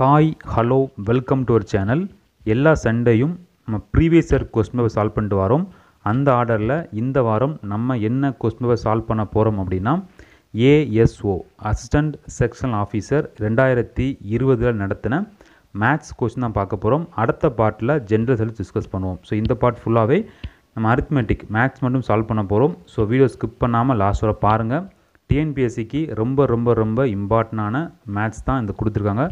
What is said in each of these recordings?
hi hello welcome to our channel எல்லா சண்டேயும் நம்ம previous year question paper solve பண்ணிட்டு வரோம் அந்த ஆர்டரில் இந்த வாரம் நம்ம என்ன கொஸ்டின் பேப்பர் சால்வ் பண்ண போகிறோம் அப்படின்னா ஏஎஸ்ஓ அசிஸ்டண்ட் செக்ஷனல் ஆஃபீஸர் ரெண்டாயிரத்தி இருபதில் நடத்தின மேத்ஸ் கொஸ்டின் தான் பார்க்க போகிறோம் அடுத்த பார்ட்டில் ஜென்ரல் சர்வீஸ் டிஸ்கஸ் பண்ணுவோம் ஸோ இந்த பார்ட் ஃபுல்லாகவே நம்ம அரித்மெட்டிக் மேக்ஸ் மட்டும் சால்வ் பண்ண போகிறோம் ஸோ வீடியோ ஸ்கிப் பண்ணாமல் லாஸ்ட் வர பாருங்கள் டிஎன்பிஎஸ்சிக்கு ரொம்ப ரொம்ப ரொம்ப இம்பார்ட்டண்டான மேத்ஸ் தான் இந்த கொடுத்துருக்காங்க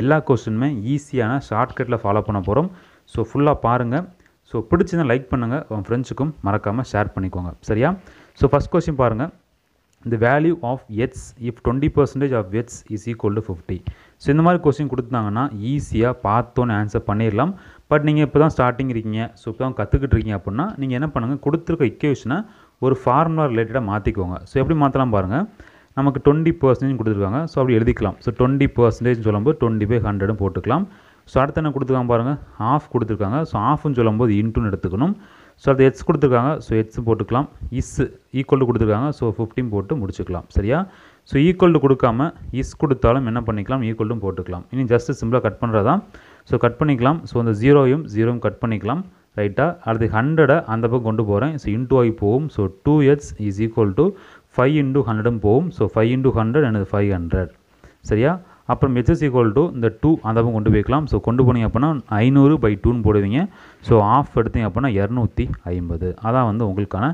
எல்லா கொஸ்டினுமே ஈஸியான ஷார்ட்கட்டில் ஃபாலோ பண்ண போகிறோம் ஸோ ஃபுல்லாக பாருங்கள் ஸோ பிடிச்சதான் லைக் பண்ணுங்கள் உங்கள் ஃப்ரெண்ட்ஸுக்கும் மறக்காமல் ஷேர் பண்ணிக்கோங்க சரியா ஸோ ஃபஸ்ட் கொஸ்டின் பாருங்கள் the value of H if twenty percentage of H is equal to fifty so இந்த மாதிரி கொஸ்டின் கொடுத்தாங்கன்னா ஈஸியாக பார்த்தோன்னு ஆன்சர் பண்ணிடலாம் பட் நீங்கள் இப்போ தான் ஸ்டார்டிங் இருக்கீங்க ஸோ இப்போ தான் கற்றுக்கிட்டு இருக்கீங்க அப்படின்னா நீங்கள் என்ன பண்ணுங்கள் கொடுத்துருக்க இக்குவேஷனை ஒரு ஃபார்முலா ரிலேட்டடாக மாற்றிக்கோங்க ஸோ எப்படி மாற்றலாம் பாருங்கள் நமக்கு டுவெண்ட்டி பர்சன்டேஜ் கொடுத்துருக்காங்க ஸோ அப்படி எழுதிக்கலாம் ஸோ டுவெண்ட்டி பர்சன்டேஜ் சொல்லும்போது டுவெண்ட்டி பை ஹண்ட்ரடும் போட்டுக்கலாம் ஸோ அடுத்த என்ன கொடுத்துருக்காங்க பாருங்கள் ஆஃப் கொடுத்துருக்காங்க ஸோ ஆஃப்னு சொல்லும்போது இன்ட்டுன்னு எடுத்துக்கணும் ஸோ அது எட்ஸ் கொடுத்துருக்காங்க ஸோ ஹெட்ஸ் போட்டுக்கலாம் இஸ் ஈக்குவல் கொடுத்துருக்காங்க ஸோ ஃபிஃப்டின் போட்டு முடிச்சுக்கலாம் சரியா ஸோ ஈக்குவல் கொடுக்காம இஸ் கொடுத்தாலும் என்ன பண்ணிக்கலாம் ஈக்குவலும் போட்டுக்கலாம் இனி ஜஸ்ட் சிம்பிளாக கட் பண்ணுறதா ஸோ கட் பண்ணிக்கலாம் ஸோ அந்த ஜீரோயும் ஜீரோவும் கட் பண்ணிக்கலாம் ரைட்டாக அடுத்து ஹண்ட்ரடை அந்த பக்கம் கொண்டு போகிறேன் ஸோ இன்டூ ஆகி போகும் so two H is equal to five into ஹண்ட்ரடும் போகும் so five into hundred and five hundred சரியா அப்புறம் ஹெச்எஸ் ஈக்குவல் டு இந்த டூ அந்த கொண்டு போய்க்கலாம் ஸோ கொண்டு போனீங்க அப்படின்னா ஐநூறு பை டூன்னு போடுவீங்க ஸோ ஆஃப் எடுத்தீங்க அப்படின்னா இரநூத்தி ஐம்பது அதான் வந்து உங்களுக்கான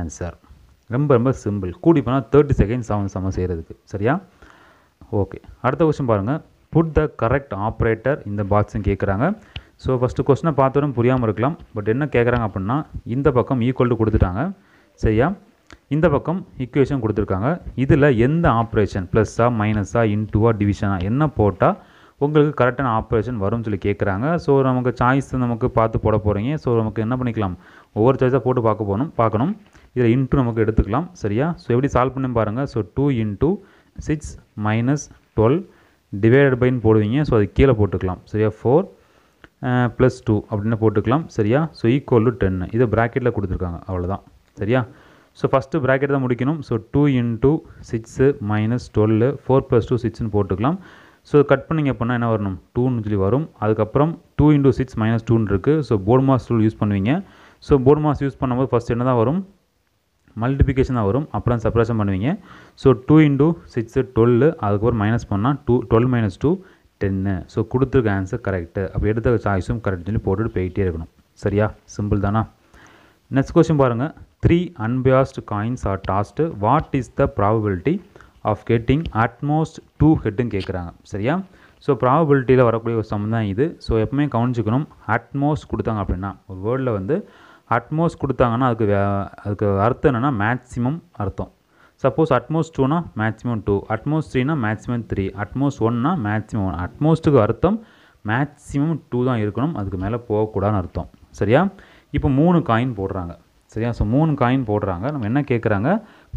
ஆன்சர் ரொம்ப ரொம்ப சிம்பிள் கூடி போனால் தேர்ட்டி செகண்ட் செவன் செம செய்கிறதுக்கு சரியா ஓகே அடுத்த கொஸ்டின் பாருங்கள் புட் த கரெக்ட் ஆப்ரேட்டர் இந்த பாக்ஸும் கேட்குறாங்க ஸோ ஃபஸ்ட்டு கொஸ்டினை பார்த்தோன்னு புரியாமல் இருக்கலாம் பட் என்ன கேட்குறாங்க அப்படின்னா இந்த பக்கம் ஈக்குவல் டு கொடுத்துட்டாங்க சரியா இந்த பக்கம் ஈக்குவேஷன் கொடுத்துருக்காங்க இதில் எந்த ஆப்ரேஷன் ப்ளஸ்ஸாக மைனஸாக இன்டூவாக டிவிஷனாக என்ன போட்டால் உங்களுக்கு கரெக்டான ஆப்ரேஷன் வரும்னு சொல்லி கேட்குறாங்க ஸோ நமக்கு சாய்ஸ் நமக்கு பார்த்து போட போகிறீங்க ஸோ நமக்கு என்ன பண்ணிக்கலாம் ஒவ்வொரு சாய்ஸாக போட்டு பார்க்க போகணும் பார்க்கணும் இதில் இன்ட்டு நமக்கு எடுத்துக்கலாம் சரியா ஸோ எப்படி சால்வ் பண்ணி பாருங்கள் so two into six minus twelve divided பைன்னு போடுவீங்க ஸோ அது கீழே போட்டுக்கலாம் சரியா ஃபோர் ப்ளஸ் டூ அப்படின்னு போட்டுக்கலாம் சரியா ஸோ ஈக்குவல் டு டென்னு இதை ப்ராக்கெட்டில் கொடுத்துருக்காங்க அவ்வளோதான் சரியா ஸோ ஃபஸ்ட்டு ப்ராக்கெட் தான் முடிக்கணும் so two into six minus twelve four plus two சிக்ஸ்னு போட்டுக்கலாம் ஸோ கட் பண்ணிங்க அப்படின்னா என்ன வரணும் டூன்னு சொல்லி வரும் அதுக்கப்புறம் டூ இன்ட்டு சிக்ஸ் மைனஸ் டூன்னு இருக்குது so BODMAS rule use பண்ணுவீங்க ஸோ போர்டு மாஸ் யூஸ் பண்ணும்போது ஃபஸ்ட் என்ன தான் வரும் மல்டிபிகேஷன் தான் வரும் அப்புறம் சப்ராஷன் பண்ணுவீங்க so two into six twelve அதுக்கப்புறம் மைனஸ் பண்ணால் டூ டுவெல் மைனஸ் டூ டென்னு ஸோ கொடுத்துருக்க ஆன்சர் கரெக்டு அப்போ எடுத்த சாய்ஸும் கரெக்ட் சொல்லி போட்டுட்டு போயிட்டே இருக்கணும் சரியா சிம்பிள் தானா நெக்ஸ்ட் கொஸ்டின் பாருங்கள் three unbiased coins are tossed what is the probability of getting at most two ஹெட்டுன்னு கேட்குறாங்க சரியா ஸோ ப்ராபபிலிட்டியில் வரக்கூடிய ஒரு சம் தான் இது ஸோ எப்பவுமே கவனிச்சுக்கணும் அட்மோஸ்ட் கொடுத்தாங்க அப்படின்னா ஒரு வேர்டில் வந்து அட்மோஸ்ட் கொடுத்தாங்கன்னா அதுக்கு அதுக்கு அர்த்தம் என்னென்னா மேக்ஸிமம் அர்த்தம் சப்போஸ் அட்மோஸ்ட் டூனா மேக்ஸிமம் டூ அட்மோஸ்ட் த்ரீனா மேக்ஸிமம் த்ரீ அட்மோஸ்ட் ஒன்னா மேக்ஸிமம் ஒன் அட்மோஸ்ட்டுக்கு அர்த்தம் மேக்ஸிமம் டூ தான் இருக்கணும் அதுக்கு மேலே போகக்கூடாதுன்னு அர்த்தம் சரியா இப்போ மூணு காயின் போடுறாங்க சரியா ஸோ மூணு காயின் போடுறாங்க நம்ம என்ன கேட்குறாங்க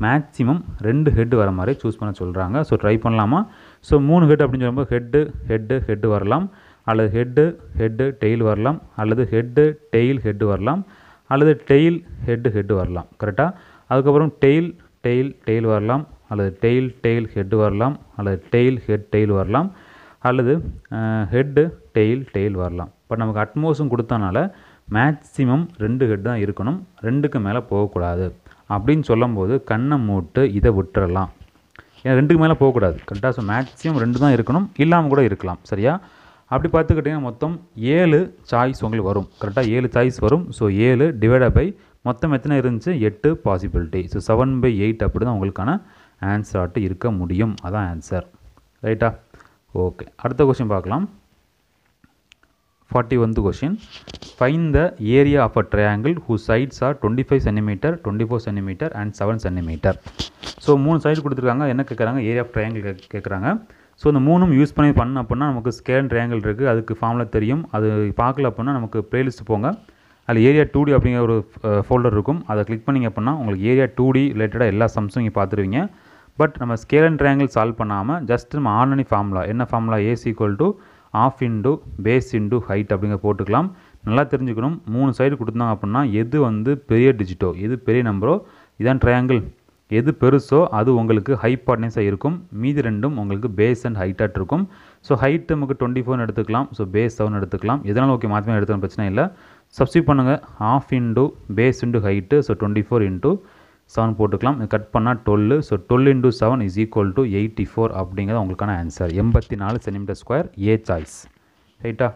மேக்ஸிமம் ரெண்டு ஹெட் வர மாதிரி சூஸ் பண்ண சொல்கிறாங்க ஸோ ட்ரை பண்ணலாமா ஸோ மூணு ஹெட் அப்படின்னு சொல்லும்போது ஹெட்டு ஹெட்டு ஹெட்டு வரலாம் அல்லது ஹெட்டு ஹெட்டு டெயில் வரலாம் அல்லது ஹெட்டு டெயில் ஹெட்டு வரலாம் அல்லது டெயில் ஹெட்டு ஹெட்டு வரலாம் கரெக்டாக அதுக்கப்புறம் டெயில் டெயில் டெயில் வரலாம் அல்லது டெயில் டெயில் ஹெட்டு வரலாம் அல்லது டெயில் ஹெட் டெயில் வரலாம் அல்லது ஹெட்டு டெயில் டெயில் வரலாம் இப்போ நமக்கு அட்மோஸும் கொடுத்தனால மேக்சிமம் ரெண்டு ஹெட் தான் இருக்கணும் ரெண்டுக்கு மேலே போகக்கூடாது அப்படின்னு சொல்லும்போது கண்ணை மூட்டு இதை விட்டுறலாம் ஏன்னா ரெண்டுக்கு மேலே போகக்கூடாது கரெக்டாக ஸோ மேக்சிமம் ரெண்டு தான் இருக்கணும் இல்லாமல் கூட இருக்கலாம் சரியா அப்படி பார்த்துக்கிட்டிங்கன்னா மொத்தம் ஏழு சாய்ஸ் உங்களுக்கு வரும் கரெக்டாக ஏழு சாய்ஸ் வரும் ஸோ ஏழு டிவைட பை மொத்தம் எத்தனை இருந்துச்சு எட்டு possibility so seven by eight அப்படி தான் உங்களுக்கான ஆன்சர் ஆட்டு இருக்க முடியும் அதான் ஆன்சர் ரைட்டா ஓகே அடுத்த கொஸ்டின் பார்க்கலாம் ஃபார்ட்டி வந்து question find the area of a triangle whose sides are twenty five centimetre twenty four centimetre and seven centimetre so மூணு சைடு கொடுத்துருக்காங்க என்ன கேட்குறாங்க ஏரியா ஆஃப் ட்ரையாங்கிள் கேட்குறாங்க ஸோ இந்த மூணும் யூஸ் பண்ணி பண்ண அப்படின்னா நமக்கு ஸ்கேன் ட்ரையாங்கிள் இருக்குது அதுக்கு ஃபார்மில் தெரியும் அது பார்க்கல அப்படின்னா நமக்கு ப்ளேலிஸ்ட் போங்க அதில் ஏரியா டூ டி அப்படிங்கிற ஒரு ஃபோல்டர் இருக்கும் அதை கிளிக் பண்ணிங்க அப்படின்னா உங்களுக்கு ஏரியா டூ டி ரிலேட்டடாக எல்லா சம்ஸும் இங்கே பார்த்துருவீங்க பட் நம்ம ஸ்கேல் அண்ட் ட்ரையாங்கிள் சால்வ் பண்ணாமல் ஜஸ்ட் நம்ம ஆன்லைன் ஃபார்முலா என்ன formula AC equal to half into base into height அப்படிங்க போட்டுக்கலாம் நல்லா தெரிஞ்சுக்கணும் மூணு சைடு கொடுத்தாங்க அப்படின்னா எது வந்து பெரிய டிஜிட்டோ எது பெரிய நம்பரோ இதான் ட்ரையாங்கிள் எது பெருசோ அது உங்களுக்கு ஹை பார்ட்னஸாக இருக்கும் மீதி ரெண்டும் உங்களுக்கு பேஸ் அண்ட் ஹைட்டாக இருக்கும் ஸோ ஹைட் நமக்கு டுவெண்ட்டி ஃபோர்னு எடுத்துக்கலாம் ஸோ பேஸ் செவன் எடுத்துக்கலாம் எதனால் ஓகே மாற்றமே எடுத்துக்கணும் பிரச்சனை இல்லை சப்ஸ்டியூட் பண்ணுங்கள் half into base into height so twenty four into seven போட்டுக்கலாம் கட் பண்ணால் twelve so twelve into seven is equal to eighty four அப்படிங்கிறது உங்களுக்கான ஆன்சர் எண்பத்தி நாலு சென்டிமீட்டர் ஸ்கொயர் ஏ சாய்ஸ் ரைட்டா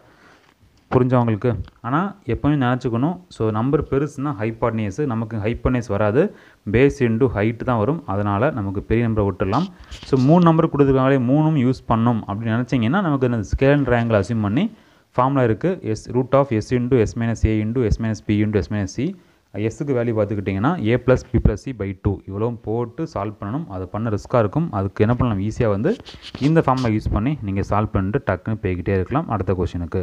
புரிஞ்சவங்களுக்கு ஆனால் எப்போவுமே நினச்சிக்கணும் ஸோ நம்பர் பெருசுனா ஹைப்பாட்னியஸ் நமக்கு ஹைப்பாட்னியஸ் வராது பேஸ் இன்டு ஹைட்டு தான் வரும் அதனால் நமக்கு பெரிய நம்பரை விட்டுடலாம் ஸோ மூணு நம்பர் கொடுத்துருக்காங்களே மூணும் யூஸ் பண்ணும் அப்படின்னு நினச்சிங்கன்னா நமக்கு இந்த ஸ்கேல் ரேங்கில் அசியூம் பண்ணி ஃபார்முலா இருக்குது S root of S into S minus A into S minus B into S minus C எஸ்ஸுக்கு வேல்யூ பார்த்துக்கிட்டிங்கன்னா A plus B plus C by two இவ்வளோ போட்டு சால்வ் பண்ணணும் அது பண்ண ரிஸ்க்காக இருக்கும் அதுக்கு என்ன பண்ணலாம் ஈஸியாக வந்து இந்த ஃபார்மில் யூஸ் பண்ணி நீங்கள் சால்வ் பண்ணிட்டு டக்குன்னு போய்கிட்டே இருக்கலாம் அடுத்த கொஷனுக்கு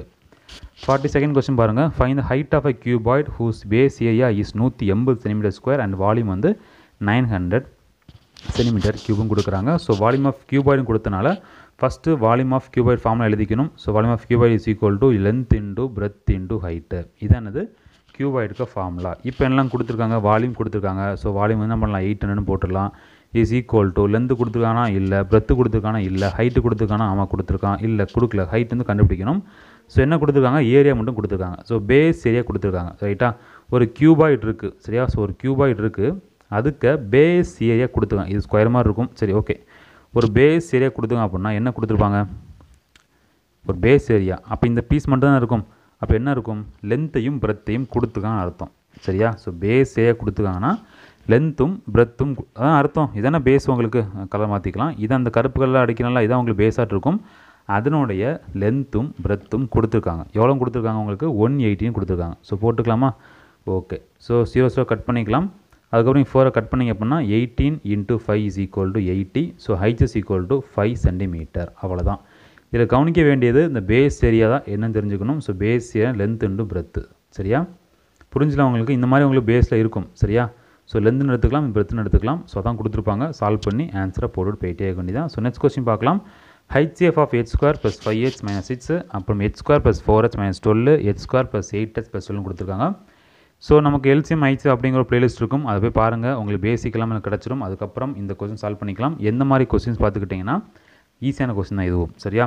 ஃபார்ட்டி செகண்ட் கொஸ்டின் பாருங்கள் find the height of a cuboid whose base area is நூற்றி எண்பது சென்டிமீட்டர் ஸ்கொயர் அண்ட் வால்யூம் வந்து நைன் ஹண்ட்ரட் சென்டிமீட்டர் கியூபும் கொடுக்குறாங்க ஸோ வால்யூம் ஆஃப் கியூபாய்டும் கொடுத்தனால ஃபஸ்ட்டு வால்யூம் ஆஃப் கியூபாய்ட் ஃபார்மில் எழுதிக்கணும் so volume of cuboid is equal to length into breadth into height இதானது க்யூபாய்டுக்கு ஃபார்முலா இப்போ எல்லாம் கொடுத்துருக்காங்க வால்யூம் கொடுத்துருக்காங்க ஸோ வால்யூம் என்ன பண்ணலாம் எயிட் ஹண்ட்ரட்னு போட்டுடலாம் இஸ் ஈக்குவல் டு லென்த்து கொடுத்துருக்கானா இல்லை பிரெத்து கொடுத்துருக்கானா இல்லை ஹைட்டு கொடுத்துருக்கானா ஆமாம் கொடுத்துருக்கான் இல்லை கொடுக்கல ஹைட் வந்து கண்டுபிடிக்கணும் ஸோ என்ன கொடுத்துருக்காங்க ஏரியா மட்டும் கொடுத்துருக்காங்க ஸோ பேஸ் ஏரியா கொடுத்துருக்காங்க ரைட்டா ஒரு க்யூபாய்ட் இருக்குது சரியா ஸோ ஒரு க்யூபாய்ட் இருக்குது அதுக்கு பேஸ் ஏரியா கொடுத்துருக்காங்க இது ஸ்கொயர் மாதிரி இருக்கும் சரி ஓகே ஒரு பேஸ் ஏரியா கொடுத்துருக்காங்க அப்படின்னா என்ன கொடுத்துருப்பாங்க ஒரு பேஸ் ஏரியா அப்போ இந்த பீஸ் மட்டும் தான் இருக்கும் அப்போ என்ன இருக்கும் லென்த்தையும் பிரத்தையும் கொடுத்துக்கான்னு அர்த்தம் சரியா ஸோ பேஸே கொடுத்துக்காங்கன்னா லென்த்தும் பிரத்தும் அதான் அர்த்தம் இதான பேஸ் உங்களுக்கு கலர் மாற்றிக்கலாம் இது அந்த கருப்புகளில் அடிக்கிறனால இதான் உங்களுக்கு பேஸாக இருக்கும் அதனுடைய லென்த்தும் பிரத்தும் கொடுத்துருக்காங்க எவ்வளோ கொடுத்துருக்காங்க உங்களுக்கு ஒன் எயிட்டின்னு கொடுத்துருக்காங்க ஸோ போட்டுக்கலாமா okay so zero so cut பண்ணிக்கலாம் அதுக்கப்புறம் ஃபோரை கட் பண்ணிங்க அப்படின்னா eighteen into five is equal to eighty so H is equal to five centimetre அவ்வளோதான் இதில் கவனிக்க வேண்டியது இந்த பேஸ் ஏரியா தான் என்னன்னு தெரிஞ்சுக்கணும் so base area length and breadth சரியா புரிஞ்சல அவங்களுக்கு இந்த மாதிரி உங்களுக்கு பேஸில் இருக்கும் சரியா ஸோ லென்த்துன்னு எடுத்துக்கலாம் பிரெத்துன்னு எடுத்துக்கலாம் ஸோ அதான் கொடுத்துருப்பாங்க சால்வ் பண்ணி ஆன்சரை போட்டுட்டு போயிட்டே இருக்க வேண்டியதான் ஸோ நெக்ஸ்ட் கொஸ்டின் பார்க்கலாம் HCF of H square plus five H minus six அப்புறம் H square plus four H minus twelve H square plus eight H plus twelve கொடுத்துருக்காங்க ஸோ நமக்கு எல்சிஎம் ஐசி அப்படிங்கிற ஒரு ப்ளேலிஸ்ட் இருக்கும் அதை போய் பாருங்கள் உங்களுக்கு பேசிக்கெல்லாம் எனக்கு கிடச்சிரும் அதுக்கப்புறம் இந்த கொஸ்டின் சால்வ் பண்ணிக்கலாம் எந்த மாதிரி கொஸ்டின்ஸ் பார்த்துக்கிட்டிங்கன்னா ஈஸியான கொஸ்டின் தான் இதுவும் சரியா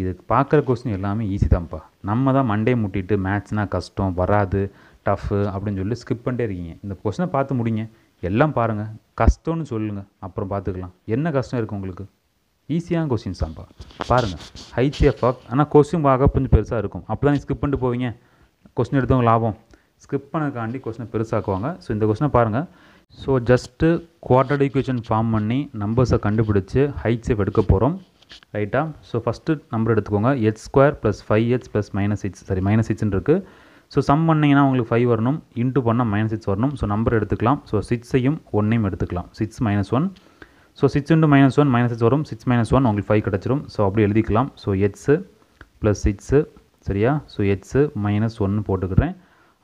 இது பார்க்குற கொஸ்டின் எல்லாமே ஈஸி தான்ப்பா நம்ம தான் மண்டே முட்டிட்டு மேத்ஸ்னால் கஷ்டம் வராது டஃப்பு அப்படின்னு சொல்லி ஸ்கிப் பண்ணிட்டே இருக்கீங்க இந்த கொஸ்டினை பார்த்து முடிங்க எல்லாம் பாருங்கள் கஷ்டம்னு சொல்லுங்கள் அப்புறம் பார்த்துக்கலாம் என்ன கஷ்டம் இருக்குது உங்களுக்கு ஈஸியான கொஸ்டின்ஸ் தான்ப்பா பாருங்கள் ஹைசிஎஃப்ஆ ஆனால் கொஸ்டின் பார்க்க கொஞ்சம் பெருசாக இருக்கும் அப்போ தான் ஸ்கிப் பண்ணிட்டு போவீங்க கொஸ்டின் எடுத்தவங்க லாபம் ஸ்கிப் பண்ணக்காண்டி கொஸ்டினை பெருசாக்குவாங்க ஸோ இந்த கொஸ்டினை பாருங்கள் so just quadratic equation form பண்ணி நம்பர்ஸை கண்டுபிடிச்சி ஹைட்ஸை எடுக்க போகிறோம் ரைட்டா ஸோ ஃபஸ்ட்டு நம்பர் எடுத்துக்கோங்க H square plus five H plus minus six sorry minus சிக்ஸ்ன்னு இருக்குது ஸோ சம் பண்ணிங்கன்னா உங்களுக்கு ஃபைவ் வரணும் இன்ட்டு பண்ணால் மைனஸ் சிக்ஸ் வரணும் ஸோ நம்பர் எடுத்துக்கலாம் ஸோ சிக்ஸையும் ஒன்னையும் எடுத்துக்கலாம் six minus one so six into minus one minus six வரும் சிக்ஸ் மைனஸ் ஒன் உங்களுக்கு ஃபைவ் கிடச்சிரும் ஸோ அப்படி எழுதிக்கலாம் ஸோ எட்ஸு ப்ளஸ் சிக்ஸு சரியா ஸோ எட்ஸு மைனஸ் ஒன்று போட்டுக்கிறேன்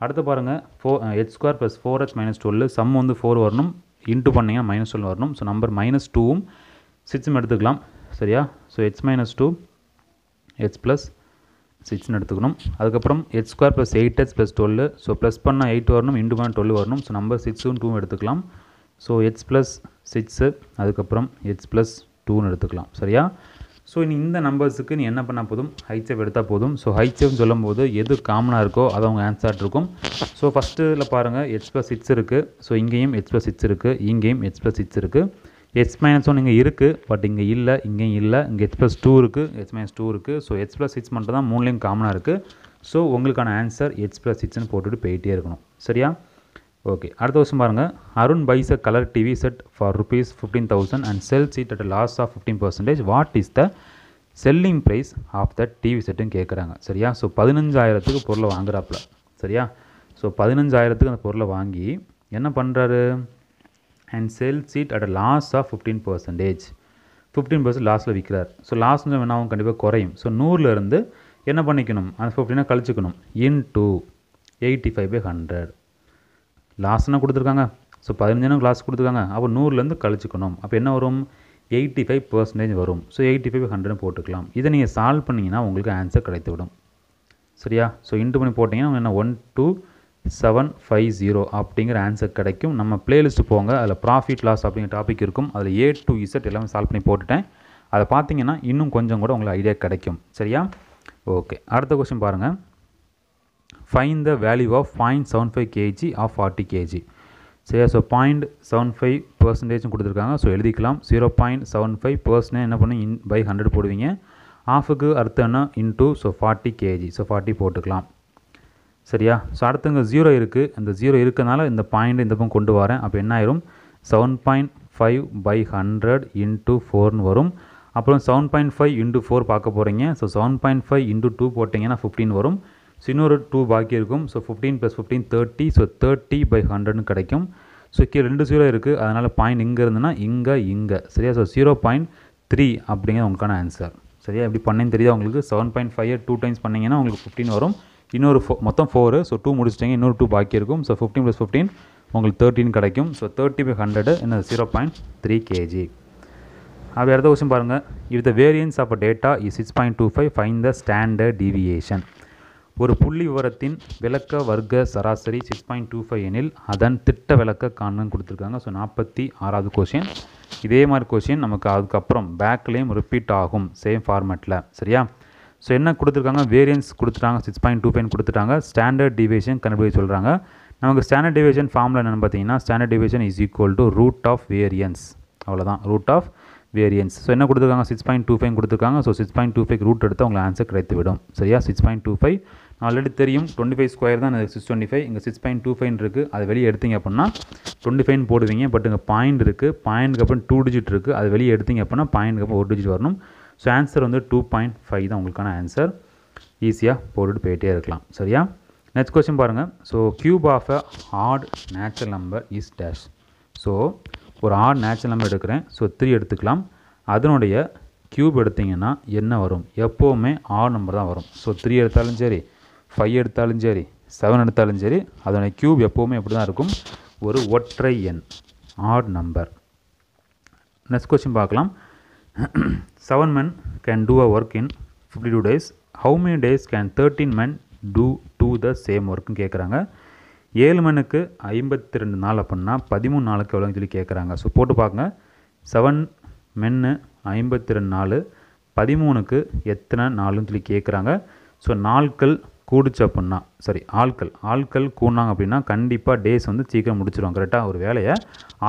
அடுத்து பாருங்கள் four H square plus four H minus twelve sum வந்து ஃபோர் வரணும் இன்ட்டு பண்ணிங்கன்னா மைனஸ் டுவெல் வரணும் ஸோ நம்பர் மைனஸ் டூவும் சிக்ஸும் எடுத்துக்கலாம் சரியா so H minus two H plus சிக்ஸ்னு எடுத்துக்கணும் அதுக்கப்புறம் H square plus eight H plus twelve so plus பண்ணால் எயிட் வரணும் இன்ட்டு பண்ணால் டுவெல் வரணும் ஸோ நம்பர் சிக்ஸும் டூவும் எடுத்துக்கலாம் ஸோ ஹெச் ப்ளஸ் சிக்ஸு அதுக்கப்புறம் ஹெச் ப்ளஸ் டூன்னு எடுத்துக்கலாம் சரியா ஸோ நீ இந்த நம்பர்ஸுக்கு நீ என்ன பண்ணால் போதும் ஹைச்சப் எடுத்தால் போதும் ஸோ ஹைச்சப்னு சொல்லும் போது எது காமனாக இருக்கோ அது அவங்க ஆன்சர் இருக்கும் ஸோ ஃபஸ்ட்டில் பாருங்கள் எச் ப்ளஸ் சிக்ஸ் இருக்குது ஸோ இங்கேயும் எச் ப்ளஸ் சிக்ஸ் இருக்குது இங்கேயும் எச் ப்ளஸ் சிக்ஸ் இருக்குது ஹெச் மைனஸ் ஒன் இங்கே இருக்குது பட் இங்கே இல்லை இங்கேயும் இல்லை இங்கே ஹெச் ப்ளஸ் டூ இருக்குது ஹெச் மைனஸ் டூ இருக்குது ஸோ ஹெச் ப்ளஸ் சிக்ஸ் மட்டும் தான் மூணுலேயும் காமனாக இருக்குது ஸோ உங்களுக்கான ஆன்சர் ஹெச் ப்ளஸ் சிக்ஸ்னு போட்டுட்டு போயிட்டே இருக்கணும் சரியா ஓகே அடுத்த வருஷம் பாருங்கள் Arun buys a colour TV set for rupees fifteen thousand and sell it at loss of fifteen percentage what is the selling price of the TV செட்டுன்னு கேட்குறாங்க சரியா ஸோ பதினஞ்சாயிரத்துக்கு பொருளை வாங்குறாப்புல சரியா ஸோ பதினஞ்சாயிரத்துக்கு அந்த பொருளை வாங்கி என்ன பண்ணுறாரு and sell it at loss of fifteen percentage fifteen percent லாஸில் விற்கிறார் ஸோ லாஸ் வேணால் அவங்க கண்டிப்பாக குறையும் ஸோ நூறுலேருந்து என்ன பண்ணிக்கணும் அந்த ஃபிஃப்டீனாக கழிச்சிக்கணும் into eighty five by hundred லாஸ்ட்னா கொடுத்துருக்காங்க ஸோ பதினஞ்சுனா லாஸ் கொடுத்துருக்காங்க அப்போ நூறுலேருந்து கழிச்சுக்கணும் அப்போ என்ன வரும் எயிட்டி ஃபைவ் பர்சன்டேஜ் வரும் ஸோ எயிட்டி ஃபைவ் ஹண்ட்ரட் போட்டுக்கலாம் இதை நீங்கள் சால்வ் பண்ணிங்கன்னா உங்களுக்கு ஆன்சர் கிடைத்துவிடும் சரியா ஸோ இன்ட்டு பண்ணி போட்டிங்கன்னா என்ன one two seven five zero அப்படிங்கிற ஆன்சர் கிடைக்கும் நம்ம பிளேலிஸ்ட்டு போங்க அதில் ப்ராஃபிட் லாஸ் அப்படிங்கிற டாபிக் இருக்கும் அதில் ஏ டு இசட் எல்லாமே சால்வ் பண்ணி போட்டுட்டேன் அதை பார்த்தீங்கன்னா இன்னும் கொஞ்சம் கூட உங்களுக்கு ஐடியா கிடைக்கும் சரியா ஓகே அடுத்த கொஸ்டின் பாருங்கள் find the value of point seven five KG of forty KG சரியா ஸோ பாயிண்ட் செவன் ஃபைவ் பர்சன்டேஜும் கொடுத்துருக்காங்க ஸோ எழுதிக்கலாம் zero point seven five percentage என்ன பண்ணி இன் பை ஹண்ட்ரட் போடுவீங்க ஆஃபுக்கு அர்த்தம்னா into so forty KG so forty போட்டுக்கலாம் சரியா ஸோ அடுத்தங்க ஜீரோ இருக்குது இந்த ஜீரோ இருக்கனால இந்த பாயிண்ட் இந்த பக்கம் கொண்டு வரேன் அப்போ என்ன ஆயிரும் seven point five by hundred into ஃபோர்னு வரும் அப்புறம் seven point five into four பார்க்க போகிறீங்க so seven point five into two போட்டிங்கன்னா ஃபிஃப்டின் வரும் ஸோ இன்னொரு டூ பாக்கி இருக்கும் so fifteen plus fifteen thirty so thirty by ஹண்ட்ரட்னு கிடைக்கும் ஸோ கீழே ரெண்டு ஜீரோ இருக்குது அதனால் பாயிண்ட் இங்கே இருந்துன்னா இங்கே இங்கே சரியா ஸோ ஜீரோ பாயிண்ட் த்ரீ அப்படிங்கிற உங்களுக்கான ஆன்சர் சரியா எப்படி பண்ணேன்னு தெரியாது உங்களுக்கு seven point five two times பண்ணிங்கன்னா உங்களுக்கு ஃபிஃப்டின் வரும் இன்னொரு ஃபோ மொத்தம் ஃபோரு ஸோ டூ முடிச்சிட்டிங்க இன்னொரு டூ பாக்கி இருக்கும் ஸோ ஃபிஃப்டின் ப்ளஸ் ஃபிஃப்டீன் உங்களுக்கு தேர்ட்டின் கிடைக்கும் ஸோ தேர்ட்டி பை ஹண்ட்ரடு என்ன ஜீரோ பாயிண்ட் த்ரீ கேஜி அப்படி அடுத்த கொஸ்டின் பாருங்கள் if the variance of a data is six point two five find the standard deviation ஒரு புள்ளி விவரத்தின் விளக்க வர்க்க சராசரி சிக்ஸ் பாயிண்ட் டூ ஃபைவ் எனில் அதன் திட்ட விளக்க காணுன்னு கொடுத்துருக்காங்க ஸோ நாற்பத்தி ஆறாவது கொஷின் இதே மாதிரி கொஷின் நமக்கு அதுக்கப்புறம் பேக்லேயும் ரிப்பீட் ஆகும் சேம் ஃபார்மேட்டில் சரியா ஸோ என்ன கொடுத்துருக்காங்க வேரியன்ஸ் கொடுத்துட்டாங்க சிக்ஸ் பாயிண்ட் டூ ஃபைவ் கொடுத்துட்டாங்க ஸ்டாண்டர்ட் டிவிஷன் கண்டுபிடிக்க சொல்கிறாங்க நமக்கு ஸ்டாண்டர்ட் டிவிஷன் ஃபார்மில் என்னென்னு பார்த்தீங்கன்னா standard division is equal to root of variance அவ்வளோதான் ரூட் ஆஃப் வேரியன்ஸ் ஸோ என்ன கொடுத்துருக்காங்க சிக்ஸ் பாயிண்ட் டூ ஃபைவ் கொடுத்துருக்காங்க so six point two five root எடுத்து உங்களுக்கு ஆன்சர் கிடைத்து விடும் சரியா six point two five already தெரியும் டுவெண்ட்டி ஃபைவ் ஸ்கொயர் தான் சிக்ஸ் டுவெண்ட்டி ஃபைவ் இங்கே சிக்ஸ் பாயிண்ட் டூ ஃபைன் இருக்குது அது வெளியே எடுத்தீங்க அப்படின்னா டுவெண்ட்டி ஃபைன் போடுவீங்க பட் இங்கே பாயிண்ட் இருக்குது பாயிண்ட்க்கு அப்புறம் டூ டிஜிட் இருக்குது அது வெளியே எடுத்தீங்க அப்படின்னா பாயிண்ட்க்கு அப்புறம் ஒரு டிஜிட் வரணும் ஸோ ஆன்சர் வந்து டூ பாயிண்ட் ஃபைவ் தான் உங்களுக்கான ஆன்சர் ஈஸியாக போட்டுட்டு போயிட்டே இருக்கலாம் சரியா நெக்ஸ்ட் கொஸ்டின் பாருங்கள் so cube of a odd natural number is dash so ஒரு ஆட் நேச்சுரல் நம்பர் எடுக்கிறேன் ஸோ த்ரீ எடுத்துக்கலாம் அதனுடைய க்யூப் எடுத்திங்கன்னா என்ன வரும் எப்போவுமே ஆட் நம்பர் தான் வரும் ஸோ த்ரீ எடுத்தாலும் சரி ஃபைவ் எடுத்தாலும் சரி செவன் எடுத்தாலும் சரி அதோடய க்யூப் எப்போவுமே எப்படி தான் இருக்கும் ஒரு ஒற்றை எண் ஆட் நம்பர் நெக்ஸ்ட் கொஸ்டின் பார்க்கலாம் seven men can do a work in fifty two days how many days can thirteen men do do the same ஒர்க்குன்னு கேட்குறாங்க ஏழு மெனுக்கு ஐம்பத்தி ரெண்டு நாள் அப்படின்னா பதிமூணு நாளுக்கு எவ்வளோன்னு சொல்லி கேட்குறாங்க ஸோ போட்டு பார்க்குங்க செவன் மென்னு ஐம்பத்தி ரெண்டு நாள் பதிமூணுக்கு எத்தனை நாளுன்னு சொல்லி கேட்குறாங்க ஸோ நாட்கள் கூடுச்சு அப்படின்னா சரி ஆட்கள் ஆட்கள் கூடினாங்க அப்படின்னா கண்டிப்பாக டேஸ் வந்து சீக்கிரம் முடிச்சிடும் கரெக்டாக ஒரு வேலையை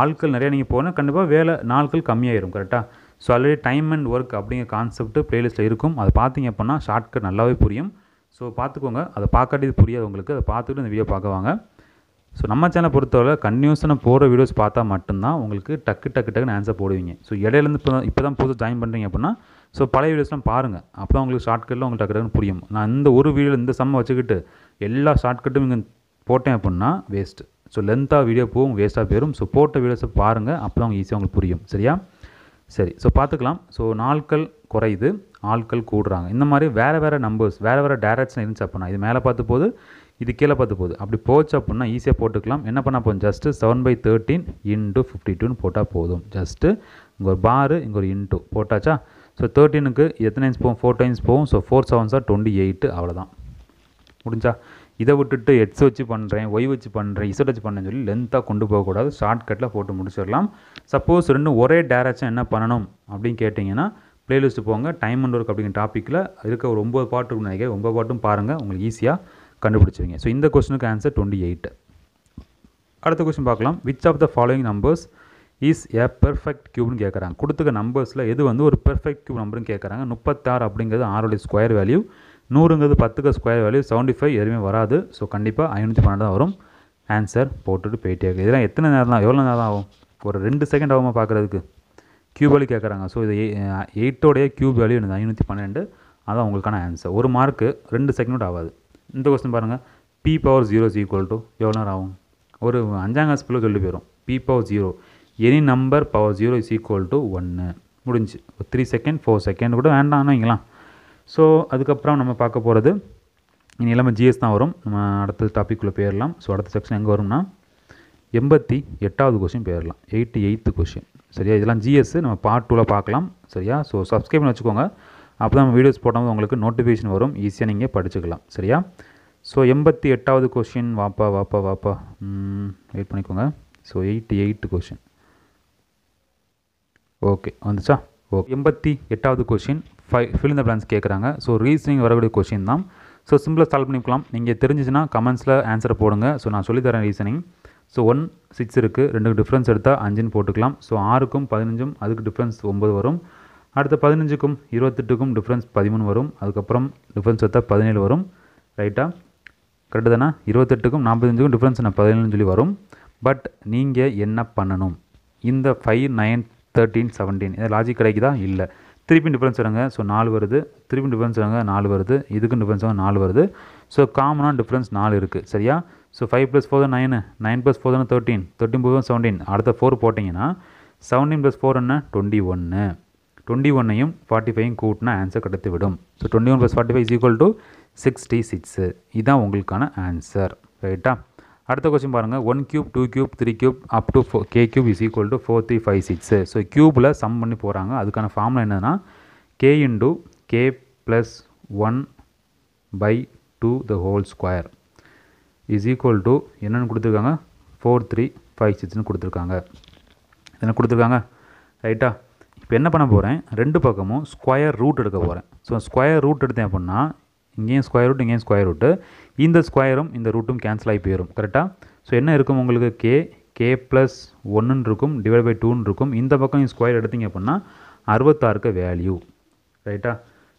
ஆட்கள் நிறையா நீங்கள் போனால் கண்டிப்பாக வேலை நாட்கள் கம்மியாயிரும் கரெக்டாக so already time and work அப்படிங்கிற கான்செப்ட் ப்ளேலிஸ்ட்டில் இருக்கும் அதை பார்த்தீங்க அப்படின்னா ஷார்ட்கட் நல்லாவே புரியும் ஸோ பார்த்துக்கோங்க அதை பார்க்காட்டி புரியாது உங்களுக்கு அதை பார்த்துட்டு இந்த வீடியோ பார்க்குவாங்க ஸோ நம்ம சேனலை பொறுத்தவரை கன்யூஸாக போகிற வீடியோஸ் பார்த்தா மட்டும்தான் உங்களுக்கு டக்கு டக்கு டக்குன்னு ஆன்சர் போடுவீங்க ஸோ இடையிலேருந்து இப்போ தான் இப்போ தான் புதுசாக ஜாயின் பண்ணுறீங்க அப்படின்னா ஸோ பழைய வீடியோஸ்லாம் பாருங்கள் அப்போ தான் உங்களுக்கு ஷார்ட்கட்டில் உங்களுக்கு டக்கு டக்குன்னு புரியும் நான் இந்த ஒரு வீடியோ இந்த சம்மை வச்சுக்கிட்டு எல்லா ஷார்ட்கட்டும் இங்கே போட்டேன் அப்படின்னா வேஸ்ட்டு ஸோ லென்த்தாக வீடியோ போகும் வேஸ்ட்டாக போயிடும் ஸோ போட்ட வீடியோஸை பாருங்கள் அப்போ தான் ஈஸியாக உங்களுக்கு புரியும் சரியா சரி ஸோ பார்த்துக்கலாம் ஸோ நாட்கள் குறையுது ஆட்கள் கூடுறாங்க இந்த மாதிரி வேறு வேறு நம்பர்ஸ் வேறு வேறு டேரக்ஷன் இருந்துச்சு அப்படின்னா இது மேலே பார்த்து போது இது கீழே பார்த்து போகுது அப்படி போச்சு அப்படின்னா ஈஸியாக போட்டுக்கலாம் என்ன பண்ண போகும் just seven by thirteen into fifty டூன்னு போட்டால் போதும் ஜஸ்ட்டு இங்கே ஒரு பாரு இங்கே ஒரு இன்டூ போட்டாச்சா ஸோ தேர்ட்டினுக்கு எத்தனை இன்ஸ் போகும் ஃபோர் டைம்ஸ் போகும் ஸோ ஃபோர் செவன்ஸாக டுவெண்ட்டி எயிட்டு அவ்வளோதான் முடிஞ்சா இதை விட்டுட்டு எட்ஸ் வச்சு பண்ணுறேன் ஒய் வச்சு பண்ணுறேன் இசட் வச்சு பண்ணுறேன்னு சொல்லி லென்த்தாக கொண்டு போகக்கூடாது ஷார்ட்கட்டில் போட்டு முடிச்சிடலாம் சப்போஸ் ரெண்டும் ஒரே டேரக்ஷன் என்ன பண்ணணும் அப்படின்னு கேட்டிங்கன்னா ப்ளேலிஸ்ட்டு போங்க டைம் அண்ட் ஒர்க் அப்படிங்கிற டாப்பிக்கில் இருக்க ஒரு ஒம்பது பாட்டு நினைக்கிறேன் ஒம்பது பாட்டும் பாருங்கள் உங்களுக்கு ஈஸியாக கண்டுபிடிச்சிருங்க ஸோ இந்த கொஸ்டினுக்கு ஆன்சர் டுவெண்ட்டி எயிட் அடுத்த கொஸ்டின் பார்க்கலாம் which of the following numbers is a perfect க்யூப்னு கேட்குறாங்க கொடுத்துக்க நம்பர்ஸில் எது வந்து ஒரு பெர்ஃபெக்ட் க்யூப் நம்பர்னு கேட்குறாங்க முப்பத்தாறு அப்படிங்கிறது ஆறோடைய ஸ்கொயர் வேல்யூ நூறுங்கிறது பத்துக்கு ஸ்கொயர் வேல்யூ செவன்ட்டி ஃபைவ் எதுவுமே வராது ஸோ கண்டிப்பாக ஐநூற்றி பன்னெண்டு தான் வரும் ஆன்சர் போட்டுட்டு போயிட்டே இருக்குது இதெல்லாம் எத்தனை நேரம் தான் எவ்வளோ நேரம் ஆகும் ஒரு ரெண்டு செகண்ட் ஆகுமா பார்க்குறதுக்கு க்யூப் வேல்யூ கேட்குறாங்க ஸோ இது எயிட்டோடைய க்யூப் வேல்யூ ஐநூற்றி பன்னெண்டு அதான் உங்களுக்கான ஆன்சர் ஒரு மார்க்கு ரெண்டு செகண்ட் ஆகாது இந்த கொஸ்டின் பாருங்கள் P power zero is equal to எவ்வளோ நேரம் ஆகும் ஒரு அஞ்சாம் கிளாஸ் பிள்ளை சொல்லி போயிடும் P power zero any number power zero is equal to ஒன்று முடிஞ்சு ஒரு த்ரீ செகண்ட் ஃபோர் செகண்ட் கூட வேண்டாம்னு வைங்களாம் ஸோ அதுக்கப்புறம் நம்ம பார்க்க போகிறது இனி எல்லாமே ஜிஎஸ் தான் வரும் நம்ம அடுத்த டாப்பிக்குள்ளே போயிடலாம் ஸோ அடுத்த செக்ஷன் எங்கே வரும்னா எண்பத்தி எட்டாவது கொஸ்டின் போயிடலாம் எயிட்டி எயித்து கொஷின் சரியா இதெல்லாம் ஜிஎஸ் நம்ம பார்ட் டூவில் பார்க்கலாம் சரியா ஸோ சப்ஸ்கிரைப் பண்ணி வச்சுக்கோங்க அப்போ தான் நம்ம வீடியோஸ் போடும்போது உங்களுக்கு நோட்டிஃபிகேஷன் வரும் ஈஸியாக நீங்கள் படிச்சுக்கலாம் சரியா ஸோ எண்பத்தி எட்டாவது கொஷின் வாப்பா வாப்பா வாப்பா வெயிட் பண்ணிக்கோங்க so eighty eight question okay வந்துச்சா ஓகே எண்பத்தி எட்டாவது கொஷின் ஃபைவ் ஃபில் இந்த பிளான்ஸ் கேட்குறாங்க ஸோ ரீசனிங் வரக்கூடிய கொஷின் தான் ஸோ சிம்பிளாக சால்வ் பண்ணிக்கலாம் நீங்கள் தெரிஞ்சிச்சுன்னா கமெண்ட்ஸில் ஆன்சரை போடுங்க ஸோ நான் சொல்லித்தரேன் ரீசனிங் ஸோ ஒன் சிக்ஸ் இருக்குது ரெண்டுக்கு டிஃப்ரென்ஸ் எடுத்தால் அஞ்சுன்னு போட்டுக்கலாம் ஸோ ஆறுக்கும் பதினஞ்சும் அதுக்கு டிஃப்ரென்ஸ் ஒம்பது வரும் அடுத்த பதினஞ்சுக்கும் இருபத்தெட்டுக்கும் டிஃப்ரென்ஸ் பதிமூணு வரும் அதுக்கப்புறம் டிஃப்ரென்ஸ் எடுத்தால் பதினேழு வரும் ரைட்டாக கரெக்டு தானே இருபத்தெட்டுக்கும் நாற்பத்தஞ்சுக்கும் டிஃப்ரென்ஸ் நான் பதினேழுன்னு சொல்லி வரும் பட் நீங்கள் என்ன பண்ணணும் இந்த ஃபைவ் நைன் தேர்ட்டீன் செவன்டீன் இதை லாஜிக் கிடைக்குதா இல்லை திருப்பி டிஃப்ரென்ஸ் வருங்க ஸோ நாலு வருது திருப்பி டிஃப்ரென்ஸ் வருங்க நாலு வருது இதுக்கும் டிஃப்ரென்ஸ் வந்து நாலு வருது ஸோ காமனாக டிஃப்ரென்ஸ் நாலு இருக்குது சரியா ஸோ ஃபைவ் ப்ளஸ் ஃபோர் தான் நைனு நைன் ப்ளஸ் ஃபோர் தானே தேர்ட்டீன் தேர்ட்டின் ஃபோர் செவன்டீன் அடுத்த ஃபோர் போட்டிங்கன்னா செவன்டீன் ப்ளஸ் ஃபோர் என்ன டுவெண்ட்டி ஒன்று டுவெண்ட்டி ஒன்னையும் ஃபார்ட்டி ஃபைவையும் கூட்டினா ஆன்சர் கிடைத்து விடும் so twenty one plus forty five is equal to sixty six இதுதான் உங்களுக்கான ஆன்சர் ரைட்டா அடுத்த கொஸ்டின் பாருங்கள் one cube two cube three cube up to ஃபோ K cube is equal to four three five six so க்யூப்பில் sum பண்ணி போகிறாங்க அதுக்கான ஃபார்முலா என்னென்னா K into K plus one by two the whole square is equal to என்னென்னு கொடுத்துருக்காங்க four three five சிக்ஸ்னு கொடுத்துருக்காங்க என்ன கொடுத்துருக்காங்க ரைட்டா இப்போ என்ன பண்ண போகிறேன் ரெண்டு பக்கமும் ஸ்கொயர் ரூட் எடுக்க போகிறேன் ஸோ ஸ்கொயர் ரூட் எடுத்தேன் அப்படின்னா இங்கேயும் ஸ்கொயர் ரூட் இங்கேயும் ஸ்கொயர் ரூட்டு இந்த ஸ்கொயரும் இந்த ரூட்டும் கேன்சல் ஆகி போயிடும் கரெக்டாக ஸோ என்ன இருக்கும் உங்களுக்கு கே கே ப்ளஸ் ஒன்றுன்னு இருக்கும் டிவைட் பை டூன்னு இருக்கும் இந்த பக்கம் ஸ்கொயர் எடுத்திங்க அப்படின்னா அறுபத்தாறுக்கு வேல்யூ ரைட்டா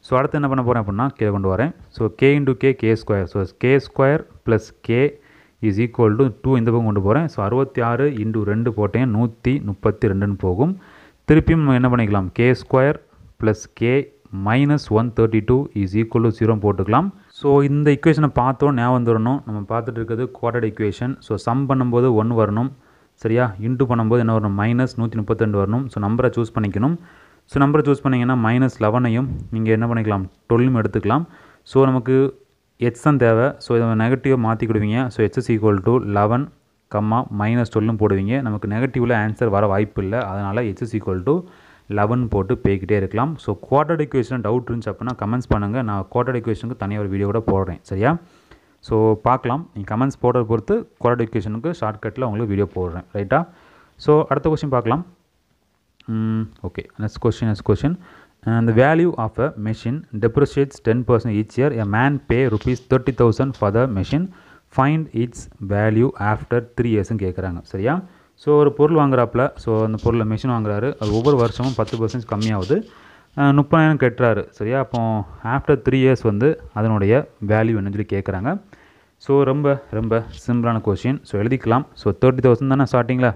ஸோ அடுத்து என்ன பண்ண போகிறேன் அப்படின்னா கே கொண்டு வரேன் so K into K K square so K square plus K is equal to two இந்த பக்கம் கொண்டு போகிறேன் ஸோ அறுபத்தி ஆறு இன்டூ ரெண்டு போட்டேன் நூற்றி முப்பத்தி ரெண்டுன்னு போகும் திருப்பியும் என்ன பண்ணிக்கலாம் K square plus K minus one thirty two is equal to zero போட்டுக்கலாம் ஸோ இந்த இக்குவேஷனை பார்த்தோம் ஞாபகம் வந்துடணும் நம்ம பார்த்துட்டு இருக்கிறது குவாட்டட் இக்குவேஷன் ஸோ சம் பண்ணும்போது ஒன்று வரணும் சரியா இன்ட்டு பண்ணும்போது என்ன வரணும் மைனஸ் நூற்றி முப்பத்தெண்டு வரணும் ஸோ நம்பரை சூஸ் பண்ணிக்கணும் ஸோ நம்பரை சூஸ் பண்ணிங்கன்னா மைனஸ் லெவனையும் நீங்கள் என்ன பண்ணிக்கலாம் டுவெல்லும் எடுத்துக்கலாம் ஸோ நமக்கு எச் தான் தேவை ஸோ இதை நெகட்டிவாக கொடுவீங்க ஸோ எச்எஸ் equal to eleven comma minus டுவெல்லும் போடுவீங்க நமக்கு நெகட்டிவில் ஆன்சர் வர வாய்ப்பு இல்லை அதனால் ஹெச்எஸ் ஈக்குவல் டு லெவன் போட்டு பேய்கிட்டே இருக்கலாம் ஸோ குவார்டர் இக்குவேஷன் டவுட் இருந்துச்சு அப்படின்னா கமெண்ட்ஸ் பண்ணுங்கள் நான் குவார்டர் இக்குவேஷனுக்கு தனியாக ஒரு வீடியோ கூட போடுறேன் சரியா ஸோ பார்க்கலாம் நீங்கள் கமெண்ட்ஸ் போடுறது பொறுத்து குவார்டர் இக்குவேஷனுக்கு ஷார்ட்கட்டில் உங்களுக்கு வீடியோ போடுறேன் ரைட்டா ஸோ அடுத்த கொஸ்டின் பார்க்கலாம் okay next question next question அந்த value of a machine depreciates ten percent each year a man pay rupees thirty thousand for the machine find its value after three இயர்ஸும் கேட்குறாங்க சரியா so ஒரு பொருள் வாங்குறாப்புல so அந்த பொருளை machine வாங்குறாரு அது ஒவ்வொரு வருஷமும் பத்து பர்சன்ட் கம்மியாகுது முப்பதாயிரம் கட்டுறாரு சரியா அப்போ ஆஃப்டர் த்ரீ இயர்ஸ் வந்து அதனுடைய வேல்யூ என்னன்னு சொல்லி கேட்குறாங்க ஸோ ரொம்ப ரொம்ப சிம்பிளான கொஷின் ஸோ எழுதிக்கலாம் ஸோ தேர்ட்டி தௌசண்ட் தானே ஸ்டார்டிங்களா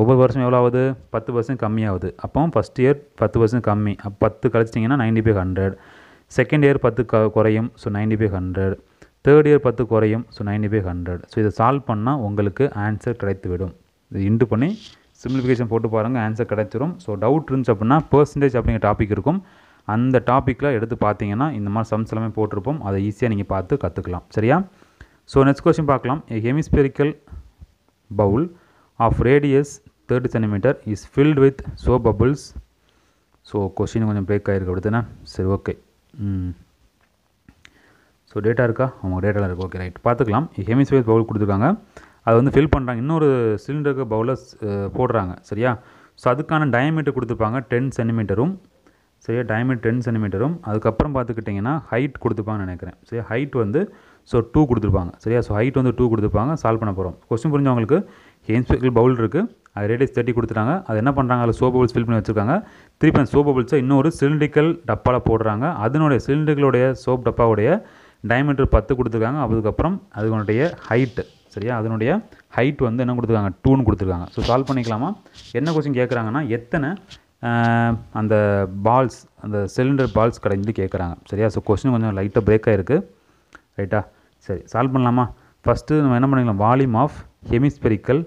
ஒவ்வொரு வருஷம் எவ்வளோ ஆகுது பத்து பர்சன்ட் கம்மியாகுது அப்போ ஃபஸ்ட் இயர் பத்து பர்சன்ட் கம்மி அப்போ பத்து கழிச்சிட்டிங்கன்னா ninety five hundred second year பத்து க குறையும் so ninety five hundred third year பத்து குறையும் so ninety five hundred so இதை சால்வ் பண்ணால் உங்களுக்கு ஆன்சர் கிடைத்து விடும் இது இன்ட்டு பண்ணி சிம்பிளிஃபிகேஷன் போட்டு பாருங்கள் ஆன்சர் கிடைச்சிரும் ஸோ டவுட் இருந்துச்சு அப்படின்னா பர்சன்டேஜ் அப்படிங்கிற டாபிக் இருக்கும் அந்த டாப்பிக்கில் எடுத்து பார்த்தீங்கன்னா இந்த மாதிரி சம்ஸ் எல்லாமே போட்டிருப்போம் அதை ஈஸியாக நீங்கள் பார்த்து கற்றுக்கலாம் சரியா ஸோ நெக்ஸ்ட் கொஸ்டின் பார்க்கலாம் hemispherical bowl of radius thirty centimetre is filled with so bubbles so question கொஞ்சம் பிரேக் ஆகிருக்கு அப்படித்தானே சரி ஓகே ம் ஸோ டேட்டா இருக்கா அவங்க டேட்டாவில் இருக்குது ஓகே ரைட் பார்த்துக்கலாம் ஹெமிஸ்பேஸ் பவுல் கொடுத்துருக்காங்க அதை வந்து ஃபில் பண்ணுறாங்க இன்னொரு சிலிண்டருக்கு பவுலில் போடுறாங்க சரியா ஸோ அதுக்கான டயமீட்டர் கொடுத்துருப்பாங்க டென் சென்டிமீட்டரும் சரியா டயமீட்டர் டென் சென்டிமீட்டரும் அதுக்கப்புறம் பார்த்துக்கிட்டிங்கன்னா ஹைட் கொடுத்துருப்பாங்கன்னு நினைக்கிறேன் சரியா ஹைட் வந்து ஸோ டூ கொடுத்துருப்பாங்க சரியா ஸோ ஹைட் வந்து டூ கொடுத்துருப்பாங்க சால்வ் பண்ண போகிறோம் கொஸ்டின் புரிஞ்சவங்களுக்கு ஹெம்ஸ்பெக்கல் பவுல் இருக்குது அது ரேடியஸ் தேர்ட்டி கொடுத்துட்டாங்க அது என்ன பண்ணுறாங்க அதில் சோப் பவுல்ஸ் ஃபில் பண்ணி வச்சுருக்காங்க திருப்பி அந்த சோப் பவுல்ஸை இன்னொரு சிலிண்டிக்கல் டப்பாவில் போடுறாங்க அதனுடைய சிலிண்டர்களுடைய சோப் டப்பாவுடைய டயமீட்டர் பத்து கொடுத்துருக்காங்க அதுக்கப்புறம் அதனுடைய ஹைட்டு சரியா அதனுடைய ஹைட் வந்து என்ன கொடுத்துருக்காங்க டூன்னு கொடுத்துருக்காங்க ஸோ சால்வ் பண்ணிக்கலாமா என்ன கொஸ்டின் கேட்குறாங்கன்னா எத்தனை அந்த பால்ஸ் அந்த சிலிண்டர் பால்ஸ் கடைஞ்சு கேட்குறாங்க சரியா ஸோ கொஸ்டின் கொஞ்சம் லைட்டாக பிரேக் ஆகிருக்கு ரைட்டா சரி சால்வ் பண்ணலாமா ஃபஸ்ட்டு நம்ம என்ன பண்ணிக்கலாம் வால்யூம் ஆஃப் ஹெமிஸ்பெரிக்கல்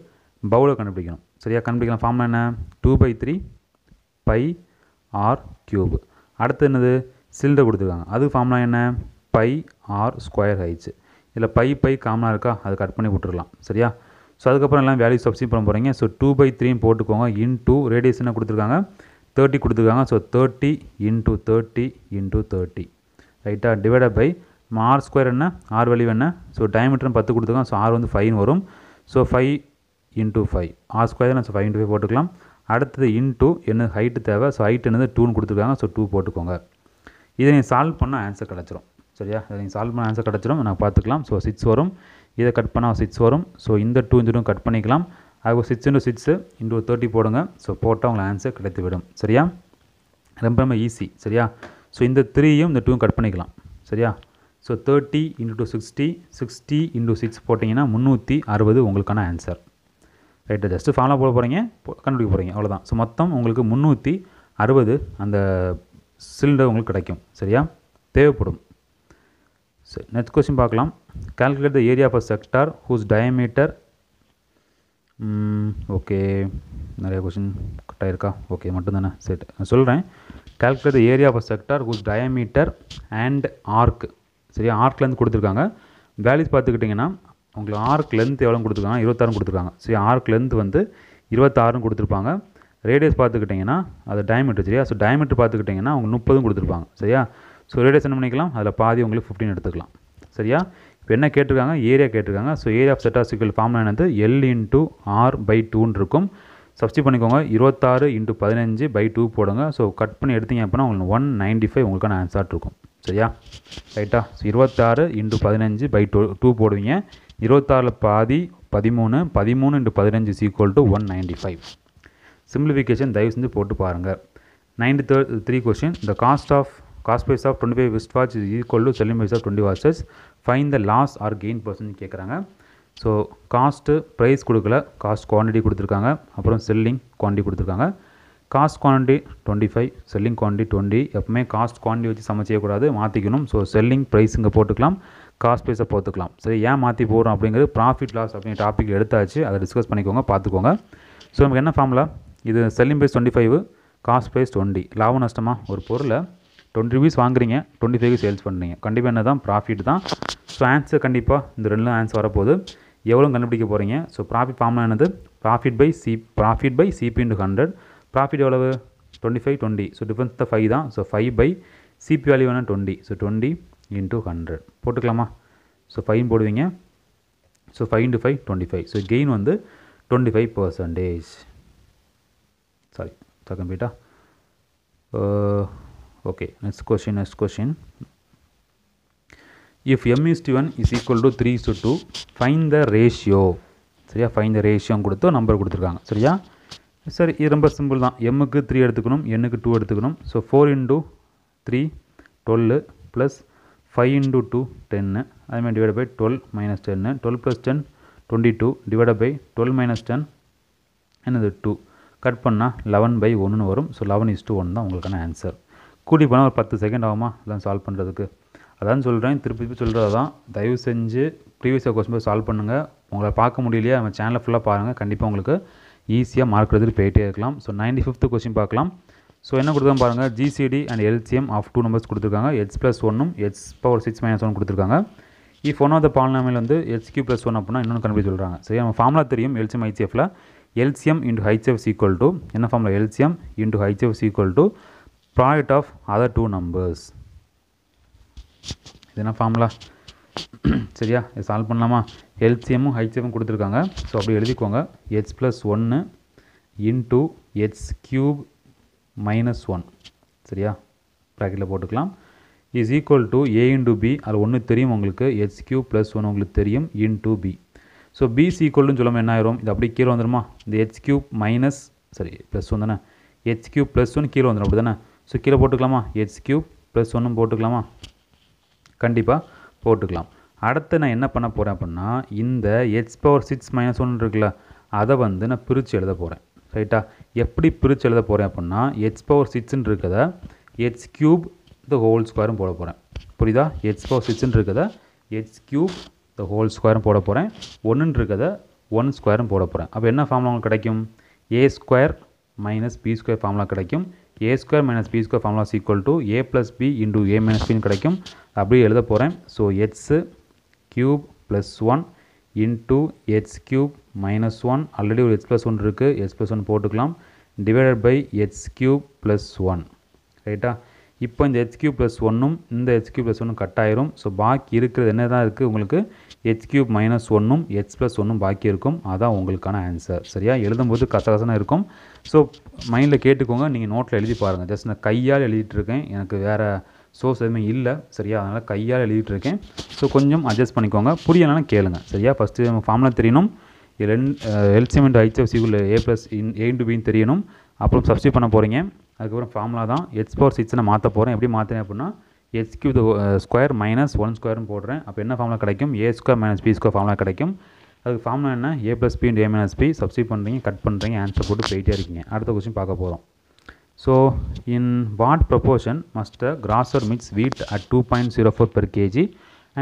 பவுலை கண்டுபிடிக்கணும் சரியா கண்டுபிடிக்கலாம் ஃபார்ம் என்ன two by three pi R cube அடுத்து என்னது சிலிண்டர் கொடுத்துருக்காங்க அது ஃபார்ம்லாம் என்ன பை ஆர் ஸ்கொயர் ஹெச் இதில் பை பை காமனாக இருக்கா அது கட் பண்ணி விட்டுருலாம் சரியா ஸோ அதுக்கப்புறம் எல்லாம் வேல்யூ சப்ஸ்டியூட் பண்ண போகிறீங்க ஸோ டூ பை த்ரீன்னு போட்டுக்கோங்க இன் டூ ரேடியேஷனை கொடுத்துருக்காங்க தேர்ட்டி கொடுத்துருக்காங்க so thirty into thirty into thirty ரைட்டாக டிவைடட் பை ஆர் ஸ்கொயர் என்ன ஆர் வேல்யூ என்ன ஸோ டயமீட்டரும் பத்து கொடுத்துருக்காங்க ஸோ ஆர் வந்து ஃபைன் வரும் so five into five R square நான் ஸோ ஃபைவ் இன்டூ ஃபைவ் போட்டுக்கலாம் அடுத்தது இன்டூ என்ன ஹைட்டு தேவை ஸோ ஹைட் என்னது டூன்னு கொடுத்துருக்காங்க ஸோ டூ போட்டுக்கோங்க இதை நீங்கள் சால்வ் பண்ணால் ஆன்சர் கிடச்சிரும் சரியா அதை நீங்கள் சால்வ் பண்ண ஆன்சர் கிடச்சிடும் நான் பார்த்துக்கலாம் ஸோ சிக்ஸ் வரும் இதை கட் பண்ணால் சிக்ஸ் வரும் ஸோ இந்த டூ இந்த டூ கட் பண்ணிக்கலாம் அதுக்கு six into six into thirty போடுங்க ஸோ போட்டால் உங்களை ஆன்சர் கிடைத்து விடும் சரியா ரொம்ப ரொம்ப ஈஸி சரியா ஸோ இந்த த்ரீயும் இந்த டூவும் கட் பண்ணிக்கலாம் சரியா so thirty into two sixty sixty into six போட்டிங்கன்னா முந்நூற்றி அறுபது உங்களுக்கான ஆன்சர் ரைட்டு ஜஸ்ட்டு ஃபாலோ போட போகிறீங்க கண்டுபிடிக்க போகிறீங்க அவ்வளோதான் ஸோ மொத்தம் உங்களுக்கு முந்நூற்றி அறுபது அந்த சிலிண்டர் உங்களுக்கு கிடைக்கும் சரியா தேவைப்படும் சரி நெக்ஸ்ட் கொஸ்டின் பார்க்கலாம் calculate the area of a sector whose diameter okay நிறைய கொஸ்டின் கரெக்டாக இருக்கா ஓகே மட்டும்தானே சரி நான் சொல்கிறேன் calculate the area of a sector whose diameter and arc சரியா ஆர்க் லென்த் கொடுத்துருக்காங்க வேல்யூஸ் பார்த்துக்கிட்டிங்கன்னா உங்களுக்கு ஆர்க் லென்த் எவ்வளோ கொடுத்துருக்காங்க இருபத்தாறு கொடுத்துருக்காங்க சரி ஆர்க் லென்த் வந்து இருபத்தாறுன்னு கொடுத்துருப்பாங்க ரேடியஸ் பார்த்துக்கிட்டிங்கன்னா அது டயமீட்டர் சரியா ஸோ டயமீட்டர் பார்த்துக்கிட்டிங்கன்னா அவங்க முப்பதும் கொடுத்துருப்பாங்க சரியா ஸோ ரேடியஸ் என்ன பண்ணிக்கலாம் அதில் பாதி உங்களுக்கு ஃபிஃப்டின் எடுத்துக்கலாம் சரியா இப்போ என்ன கேட்டிருக்காங்க ஏரியா கேட்டிருக்காங்க ஸோ ஏரியா ஆஃப் செட்டாசிக்கல் ஃபார்ம்லாம் என்னது எல் இன்ட்டு ஆர் பை டூன்னு இருக்கும் சப்ஸ்டி பண்ணிக்கோங்க இருபத்தாறு இன்ட்டு பதினஞ்சு பை டூ போடுங்க ஸோ கட் பண்ணி எடுத்தீங்க அப்படின்னா உங்களுக்கு ஒன் நைன்டி ஃபைவ் உங்களுக்கான ஆன்சர் இருக்கும் சரியா ரைட்டா ஸோ இருபத்தாறு இன்ட்டு பதினஞ்சு பை டூ டூ போடுவீங்க இருபத்தாறில் பாதி பதிமூணு பதிமூணு இன்ட்டு பதினஞ்சு equal to one ninety five simplification தயவு செஞ்சு போட்டு பாருங்கள் ninety third three question the cost of cost price of twenty five wrist watch is equal to selling price of twenty watches find the loss or gain percent கேட்குறாங்க so cost price கொடுக்கல cost quantity கொடுத்துருக்காங்க அப்புறம் selling quantity கொடுத்துருக்காங்க cost quantity twenty five selling quantity twenty எப்பவுமே cost quantity வச்சு சமைச்சியக்கூடாது மாற்றிக்கணும் so selling price இங்கே போட்டுக்கலாம் காஸ்ட் ப்ரைஸை போட்டுக்கலாம் சரி ஏன் மாற்றி போகிறோம் அப்படிங்கிறது ப்ராஃபிட் லாஸ் அப்படிங்கிற டாபிக் எடுத்தாச்சு அதை டிஸ்கஸ் பண்ணிக்கோங்க பார்த்துக்கோங்க ஸோ நமக்கு என்ன ஃபார்முலா இது selling price twenty five cost price twenty லாபம் நஷ்டமாக ஒரு பொருளை டுவெண்ட்டி ருபீஸ் வாங்குறீங்க டுவெண்ட்டி ஃபைவ் சேல்ஸ் பண்ணுறீங்க கண்டிப்பாக என்ன தான் ப்ராஃபிட் தான் ஸோ ஆன்சர் கண்டிப்பாக இந்த ரெண்டு ஆன்சர் வரப்போகுது எவ்வளோ கண்டுபிடிக்க போகிறீங்க ஸோ ப்ராஃபிட் ஃபார்ம்லாம் என்னது profit by C profit by CP into hundred profit எவ்வளவு twenty five twenty so difference தான் ஃபைவ் தான் so five by CP value வேணால் twenty so twenty into hundred போட்டுக்கலாமா ஸோ ஃபைன் போடுவீங்க so five into five twenty five so gain வந்து twenty five percentage sorry sir okay next question next question if m is to 1 is equal to 3 is to 2 find the ratio சரியா find the ரேஷியோன்னு கொடுத்து number கொடுத்துருக்காங்க சரியா சரி இது ரொம்ப simple தான் எம்முக்கு த்ரீ எடுத்துக்கணும் எண்ணுக்கு டூ எடுத்துக்கணும் so four into three twelve plus five into two டென்னு அதுமாதிரி டிவைட் பை டுவெல் மைனஸ் டென்னு twelve plus ten twenty two divide by twelve minus ten என்னது டூ கட் பண்ணால் லெவன் பை ஒன்றுன்னு வரும் so eleven is two one தான் உங்களுக்கான answer கூட்டி போனால் ஒரு பத்து செகண்ட் ஆகுமா அதான் சால்வ் பண்ணுறதுக்கு அதான் சொல்கிறேன் திருப்பி திருப்பி சொல்கிறது தான் தயவு செஞ்சு ப்ரீவியஸ் கொஸ்டின் போய் சால்வ் பண்ணுங்கள் உங்களை பார்க்க முடியலையா நம்ம சேனலை ஃபுல்லாக பாருங்கள் கண்டிப்பாக உங்களுக்கு ஈஸியாக மார்க் எடுத்துகிட்டு போயிட்டே இருக்கலாம் ஸோ நைன்டி ஃபிஃப்த்து கொஸ்டின் பார்க்கலாம் ஸோ என்ன கொடுத்தோம் பாருங்கள் GCD and LCM of two numbers கொடுத்துருக்காங்க எச் ப்ளஸ் ஒன்னும் H power six minus one கொடுத்துருக்காங்க இஃப் ஒன் ஆஃப் த பாலினாமில் வந்து எச் கியூ ப்ளஸ் ஒன் அப்படின்னா இன்னொன்று கண்டிப்பாக சொல்கிறாங்க சரி நம்ம ஃபார்முலா தெரியும் எல்சிஎம் ஐசிஎஃபில் LCM into HCF equal to என்ன formula LCM into HCF equal to product of other two numbers இது என்ன ஃபார்முலா சரியா இதை சால்வ் பண்ணலாமா எல்சிஎம்மும் ஹைசியமும் கொடுத்துருக்காங்க ஸோ அப்படி எழுதிக்கோங்க ஹெச் ப்ளஸ் ஒன்று into H cube minus one சரியா ப்ராக்கெட்டில் போட்டுக்கலாம் is equal to A into B அதில் ஒன்று தெரியும் உங்களுக்கு ஹெச் க்யூ ப்ளஸ் ஒன் உங்களுக்கு தெரியும் இன்டூ பி ஸோ பி சீக்குவல்னு சொல்லாமல் என்ன ஆயிரும் இது அப்படி கீழே வந்துடுமா இந்த ஹெச் க்யூப் மைனஸ் சரி ப்ளஸ் ஒன் தானே ஹெச் க்யூப் ப்ளஸ் ஒன் கீழே வந்துடும் அப்படி தானே ஸோ கீழே போட்டுக்கலாமா எக்ஸ் கியூப் ப்ளஸ் ஒன்றும் போட்டுக்கலாமா கண்டிப்பாக போட்டுக்கலாம் அடுத்து நான் என்ன பண்ண போகிறேன் அப்படின்னா இந்த எக்ஸ் பவர் சிக்ஸ் மைனஸ் ஒன்று இருக்குல்ல அதை வந்து நான் பிரித்து எழுத போகிறேன் ரைட்டா எப்படி பிரித்து எழுத போகிறேன் அப்படின்னா எக்ஸ் பவர் சிக்ஸ்ன்னு இருக்கிறத எக்ஸ் கியூப் த ஹோல் ஸ்கொயரும் போட போகிறேன் புரியுதா எக்ஸ் பவர் சிக்ஸ்ன்னு இருக்கிறத எக்ஸ் கியூப் த ஹோல் ஸ்கொயரும் போட போகிறேன் ஒன்றுன்னு இருக்கிறத ஒன் ஸ்கொயரும் போட போகிறேன் அப்போ என்ன ஃபார்முலா உங்களுக்கு கிடைக்கும் A square minus B square formula கிடைக்கும் A square minus B square formulas equal to A plus B into A minus பின்னு கிடைக்கும் அப்படியே எழுத போகிறேன் ஸோ ஹெச்ஸு cube plus one into H cube minus one already ஒரு ஹெச் ப்ளஸ் ஒன் இருக்குது H plus one போட்டுக்கலாம் divided by H cube plus one ரைட்டா இப்போ இந்த ஹெச் க்யூப் ப்ளஸ் ஒன்னும் இந்த ஹெச் க்யூப் ப்ளஸ் ஒன்னும் கட் ஆயிரும் ஸோ பாக்கி இருக்கிறது என்ன தான் இருக்குது உங்களுக்கு ஹெச் கியூப் மைனஸ் ஒன்றும் ஹெச் ப்ளஸ் ஒன்றும் பாக்கி இருக்கும் அதான் உங்களுக்கான ஆன்சர் சரியா எழுதும்போது கசகசனாக இருக்கும் ஸோ மைண்டில் கேட்டுக்கோங்க நீங்கள் நோட்டில் எழுதி பாருங்கள் ஜஸ்ட் நான் கையால் எழுதிட்டுருக்கேன் எனக்கு வேறு சோர்ஸ் எதுவுமே இல்லை சரியா அதனால் கையால் எழுதிட்டு இருக்கேன் ஸோ கொஞ்சம் அட்ஜஸ்ட் பண்ணிக்கோங்க புரியலன்னா கேளுங்கள் சரியா ஃபஸ்ட்டு நம்ம தெரியணும் ரெண்டு எல்சிமெண்ட் ஹைச்எஃப் சிவில் A plus in A into பின்னு தெரியணும் அப்புறம் சப்ஸ்டியூட் பண்ண போகிறீங்க அதுக்கப்புறம் ஃபார்முலா தான் ஹெச் சிக்ஸ் நான் மாற்ற போகிறேன் எப்படி மாற்றினேன் அப்படின்னா S cube square minus one ஸ்கொயர்னு போடுறேன் அப்போ என்ன ஃபார்முலா கிடைக்கும் A square minus B square formula கிடைக்கும் அதுக்கு ஃபார்முலா என்ன A plus B and A minus B substitute பண்ணுறீங்க கட் பண்ணுறீங்க ஆன்சர் போட்டு போயிட்டே இருக்கீங்க அடுத்த கொஸ்டின் பார்க்க போகிறோம் so in what proportion must grocer mix wheat at two point zero four per kg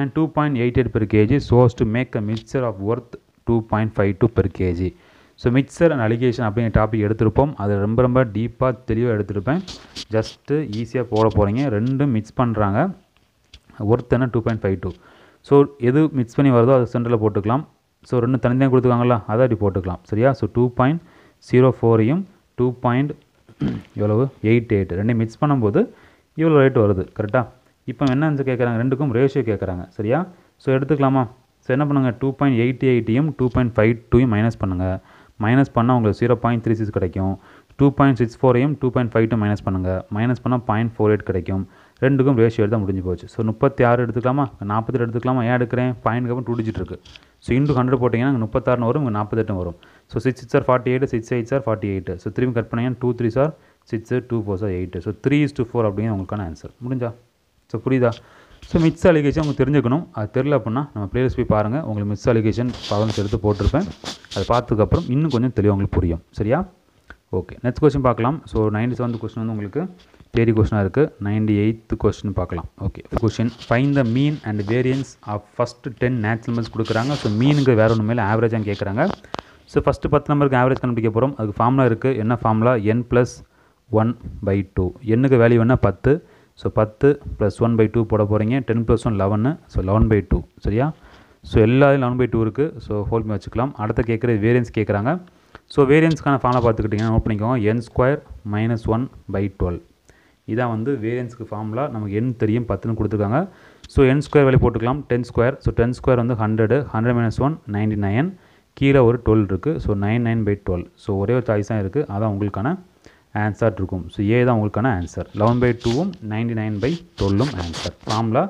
and two point eight eight per kg so as to make a mixture of worth two point five two per kg so mixture and alligation அப்படிங்கிற topic எடுத்திருப்போம் அது ரொம்ப ரொம்ப டீப்பாக தெளிவாக எடுத்திருப்பேன் just ஈஸியாக போட போகிறீங்க ரெண்டும் மிக்ஸ் பண்ணுறாங்க ஒருத்தனை two point five two so எது மிக்ஸ் பண்ணி வருதோ அது சென்டரில் போட்டுக்கலாம் ஸோ ரெண்டு தனித்தனியாக கொடுத்துருக்காங்களா அதை அப்படி போட்டுக்கலாம் சரியா ஸோ டூ பாயிண்ட் ஜீரோ ஃபோரையும் டூ பாயிண்ட் எவ்வளவு எயிட் எயிட் ரெண்டையும் மிக்ஸ் பண்ணும்போது இவ்வளோ ரேட் வருது கரெக்டாக இப்போ என்ன வந்து கேட்குறாங்க ரெண்டுக்கும் ரேஷியோ கேட்குறாங்க சரியா ஸோ எடுத்துக்கலாமா ஸோ என்ன பண்ணுங்கள் டூ பாயிண்ட் எயிட்டி எயிட்டியும் டூ பாயிண்ட் ஃபைவ் டூயும் மைனஸ் பண்ணுங்கள் மைனஸ் பண்ணால் உங்களுக்கு ஜீரோ பாயிண்ட் த்ரீ சிக்ஸ் கிடைக்கும் டூ பாயிண்ட் சிக்ஸ் ஃபோரையும் two point five two minus பண்ணுங்கள் மைனஸ் பண்ணால் பாயிண்ட் ஃபோர் எயிட் கிடைக்கும் ரெண்டுக்கும் ரேஷியோ எடுத்தால் முடிஞ்சு போச்சு ஸோ முப்பத்தி ஆறு எடுத்துக்கலாமா நாற்பத்தெட்டு எடுத்துக்கலாமா ஏன் எடுக்கிறேன் பாயிண்ட் அப்புறம் டூ டிஜிட் இருக்குது ஸோ இன்டூ ஹண்ட்ரட் போட்டிங்கன்னா முப்பத்தாறுனு வரும் உங்கள் நாற்பத்தெட்டு வரும் so six six or forty eight six eight sir forty eight so திரும்பி கட் பண்ணிங்கன்னா two three sir six two four sir eight so three is two four அப்படிங்கிற உங்களுக்கான ஆன்சர் முடிஞ்சா ஸோ புரியுதா ஸோ மிக்ஸ் அலிகேஷன் உங்களுக்கு தெரிஞ்சுக்கணும் அது தெரில அப்படின்னா நம்ம பிளேலிஸ்ட் போய் பாருங்கள் உங்களுக்கு மிக்ஸ் அலிகேஷன் ப்ராப்ளம்ஸ் எடுத்து போட்டிருப்பேன் அதை பார்த்ததுக்கப்புறம் இன்னும் கொஞ்சம் தெளிவாக உங்களுக்கு புரியும் சரியா ஓகே நெக்ஸ்ட் கொஸ்டின் பார்க்கலாம் ஸோ நைன்டி செவன்த் கொஸ்டின் வந்து உங்களுக்கு தேரி கொஸ்டினாக இருக்குது நைன்டி எயித்து கொஸ்டின் பார்க்கலாம் okay question find the mean and variance of first ten natural numbers கொடுக்குறாங்க ஸோ மீனுக்கு வேறு ஒன்று மேலே ஆவரேஜாக கேட்குறாங்க ஸோ ஃபஸ்ட்டு பத்து நம்பருக்கு ஆவரேஜ் கண்டுபிடிக்க போகிறோம் அதுக்கு ஃபார்முலா இருக்குது என்ன formula N plus one by two என்னுக்கு வேல்யூ வேணால் பத்து ஸோ பத்து ப்ளஸ் ஒன் பை டூ போட போகிறீங்க ten plus one eleven so eleven by two சரியா ஸோ எல்லா லெவன் பை டூ இருக்குது ஸோ ஹோல் பண்ணி வச்சுக்கலாம் அடுத்த கேட்குற வேரியன்ஸ் கேட்குறாங்க ஸோ வேரியன்ஸ்க்கான ஃபார்மில் பார்த்துக்கிட்டிங்கன்னா நோட் பண்ணிக்கோங்க N square minus one by twelve இதான் வந்து வேரியன்ஸ்க்கு ஃபார்முலா நமக்கு என் தெரியும் பத்துன்னு கொடுத்துருக்காங்க ஸோ என் ஸ்கொயர் வேலை போட்டுக்கலாம் ten square so ten square வந்து hundred hundred minus one ninety nine கீழே ஒரு டுவெல் இருக்குது so nine nine by twelve so ஒரே ஒரு சாய்ஸ் தான் இருக்குது அதான் உங்களுக்கான ஆன்சர் இருக்கும் ஸோ ஏ தான் உங்களுக்கான ஆன்சர் லெவன் பை டூவும் நைன்டி நைன் பை டுவெல்லும் ஆன்சர் ஃபார்முலா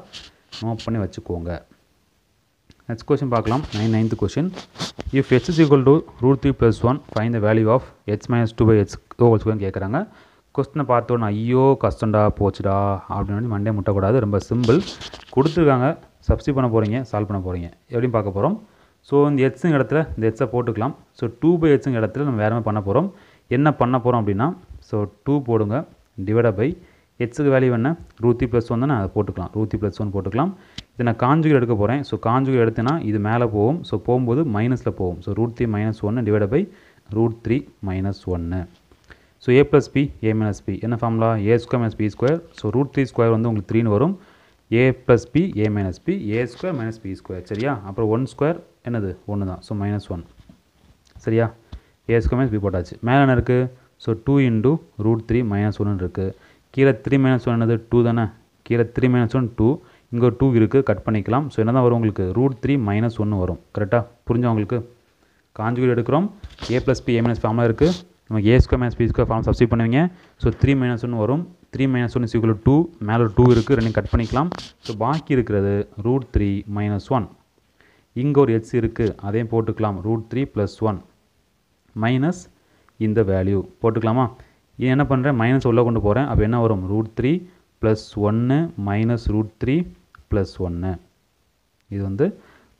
நோட் பண்ணி வச்சுக்கோங்க நெக்ஸ்ட் கொஸ்டின் பார்க்கலாம் nine ninth question if H is equal to root three plus one find the value of H minus two by H whole கேட்குறாங்க கொஸ்டினை பார்த்தோன்னா ஐயோ கஷ்டண்டா போச்சுடா அப்படின்னு மண்டே முட்டக்கூடாது ரொம்ப சிம்பிள் கொடுத்துருக்காங்க சப்ஸ்டி பண்ண போகிறீங்க சால்வ் பண்ண போகிறீங்க எப்படின்னு பார்க்க போகிறோம் ஸோ இந்த ஹெட்ஸுங்க இடத்துல இந்த ஹெட்ஸை போட்டுக்கலாம் ஸோ டூ பை ஹெட்ஸுங்க இடத்துல நம்ம வேறு பண்ண போகிறோம் என்ன பண்ண போகிறோம் அப்படின்னா ஸோ டூ போடுங்க டிவைட பை எக்ஸுக்கு வேல்யூ என்ன ரூத்தி ப்ளஸ் ஒன் தானே அதை போட்டுக்கலாம் ரூத்தி ப்ளஸ் ஒன் போட்டுக்கலாம் இதை நான் காஞ்சுகேட் எடுக்க போகிறேன் ஸோ காஞ்சுகேட் எடுத்தேன்னா இது மேலே போகும் ஸோ போகும்போது மைனஸில் போகும் ஸோ ரூட் த்ரீ மைனஸ் ஒன்று divide by root three minus ஒன்று so A plus B A minus B என்ன formula A square minus B square so root three square வந்து உங்களுக்கு த்ரீன்னு வரும் A plus B A minus B A square minus B square சரியா அப்புறம் one square என்னது ஒன்று தான் ஸோ மைனஸ் ஒன் சரியா ஏ ஸ்கொயர் மைனஸ் பி போட்டாச்சு மேலே என்ன இருக்குது so two into root three minus ஒன்று இருக்குது கீழே த்ரீ மைனஸ் ஒன் என்னது டூ தானே கீழே த்ரீ மைனஸ் ஒன் டூ இங்கே ஒரு டூ இருக்குது கட் பண்ணிக்கலாம் ஸோ என்ன தான் வரும் உங்களுக்கு ரூட் த்ரீ மைனஸ் ஒன்று வரும் கரெக்டாக புரிஞ்சவங்களுக்கு காஞ்சிபுரி எடுக்கிறோம் A plus B A minus ஃபார்மில் இருக்குது நம்ம A square minus B square form substitute பண்ணுவீங்க ஸோ த்ரீ மைனஸ் ஒன்று வரும் த்ரீ மைனஸ் ஒன் சிக்கல் டூ மேலே டூ இருக்குது ரெண்டையும் கட் பண்ணிக்கலாம் ஸோ பாக்கி இருக்கிறது ரூட் த்ரீ மைனஸ் ஒன் இங்கே ஒரு ஹெச் இருக்குது அதையும் போட்டுக்கலாம் root three plus one minus இந்த வேல்யூ போட்டுக்கலாமா இது என்ன பண்ணுறேன் மைனஸ் உள்ளே கொண்டு போகிறேன் அப்போ என்ன வரும் ரூட் த்ரீ ப்ளஸ் ஒன்று மைனஸ் ரூட் த்ரீ ப்ளஸ் ஒன்று இது வந்து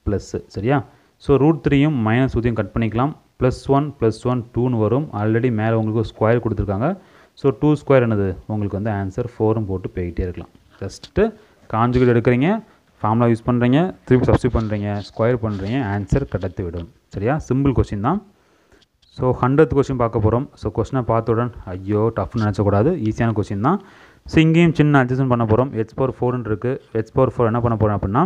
ப்ளஸ்ஸு சரியா ஸோ ரூட் த்ரீயும் மைனஸ் ஊதியும் கட் பண்ணிக்கலாம் ப்ளஸ் ஒன் ப்ளஸ் ஒன் டூன்னு வரும் ஆல்ரெடி மேலே உங்களுக்கு ஒரு ஸ்கொயர் கொடுத்துருக்காங்க ஸோ டூ ஸ்கொயர் என்னது உங்களுக்கு வந்து ஆன்சர் ஃபோரும் போட்டு போய்கிட்டே இருக்கலாம் ஜஸ்ட்டு காஞ்சுகேட் எடுக்கிறீங்க ஃபார்முலா யூஸ் பண்ணுறீங்க திருப்பி சப்ஸ்டியூட் பண்ணுறீங்க ஸ்கொயர் பண்ணுறீங்க ஆன்சர் கிடத்து விடும் சரியா சிம்பிள் கொஸ்டின் தான் ஸோ ஹண்ட்ரட் கொஸ்டின் பார்க்க போகிறோம் ஸோ கொஸ்டினை பார்த்தவுடன் ஐயோ டஃப்னு நினச்சக்கூடாது ஈஸியான கொஸ்டின் தான் ஸோ இங்கேயும் சின்ன அட்ஜஸ்ட்மெண்ட் பண்ண போகிறோம் எச் பவர் ஃபோர்னு இருக்குது எச் பவர் ஃபோர் என்ன பண்ண போகிறேன் அப்படின்னா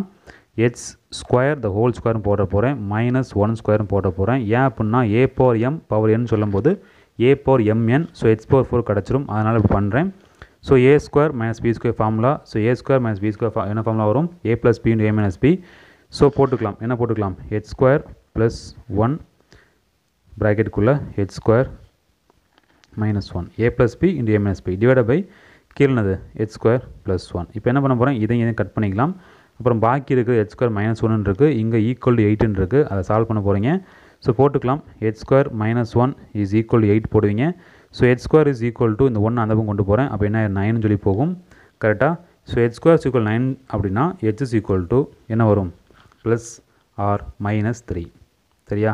எச் ஸ்கொயர் த ஹோல் ஸ்கொயர்னு போட போகிறேன் மைனஸ் ஒன் ஸ்கொயர்னு போட போகிறேன் ஏன் அப்படின்னா A power M power N சொல்லும்போது A power MN so H power four கிடச்சிரும் அதனால் இப்போ பண்ணுறேன் so A square minus B square formula so A square minus B square என்ன ஃபார்முலா வரும் A plus B into A minus B so போட்டுக்கலாம் என்ன போட்டுக்கலாம் எச் ஸ்கொயர் ப்ளஸ் ஒன் ப்ராக்கெட்டுக்குள்ளே H square minus one A plus B into A minus B divide by கீழ்னது H square plus one இப்போ என்ன பண்ண போகிறோம் இதையும் இதையும் கட் பண்ணிக்கலாம் அப்புறம் பாக்கி இருக்குது ஹெச் ஸ்கொயர் மைனஸ் ஒன்னு இருக்குது இங்கே ஈக்குவல் டு எயிட்டுன்னு இருக்குது அதை சால்வ் பண்ண போகிறீங்க ஸோ போட்டுக்கலாம் H square minus one is equal eight போடுவீங்க so H square is equal to இந்த ஒன்று அந்த பக்கம் கொண்டு போகிறேன் அப்போ என்ன நைன் சொல்லி போகும் கரெக்டாக so H square equal nine அப்படின்னா ஹெச் இஸ் ஈக்குவல் டு என்ன வரும் ப்ளஸ் ஆர் மைனஸ் த்ரீ சரியா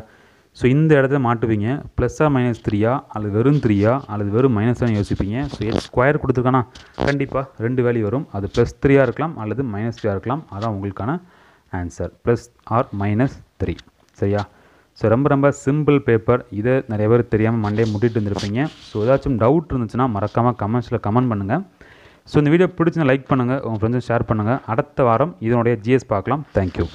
ஸோ இந்த இடத்துல மாட்டுவீங்க ப்ளஸ்ஸாக மைனஸ் த்ரீயா அல்லது வெறும் த்ரீயா அல்லது வெறும் மைனஸாக யோசிப்பீங்க ஸோ எக்ஸ் ஸ்கொயர் கொடுத்துருக்கானா கண்டிப்பாக ரெண்டு வேல்யூ வரும் அது ப்ளஸ் த்ரீயாக இருக்கலாம் அல்லது மைனஸ் த்ரீயாக இருக்கலாம் அதான் உங்களுக்கான answer plus or minus three சரியா ஸோ ரொம்ப ரொம்ப சிம்பிள் பேப்பர் இதை நிறைய பேர் தெரியாமல் மண்டே முட்டிகிட்டு இருந்திருப்பீங்க ஸோ ஏதாச்சும் டவுட் இருந்துச்சுன்னா மறக்காமல் கமெண்ட்ஸில் கமெண்ட் பண்ணுங்கள் ஸோ இந்த வீடியோ பிடிச்சிருந்தா லைக் பண்ணுங்கள் உங்கள் ஃப்ரெண்ட்ஸும் ஷேர் பண்ணுங்கள் அடுத்த வாரம் இதனுடைய ஜிஎஸ் பார்க்கலாம் தேங்க்யூ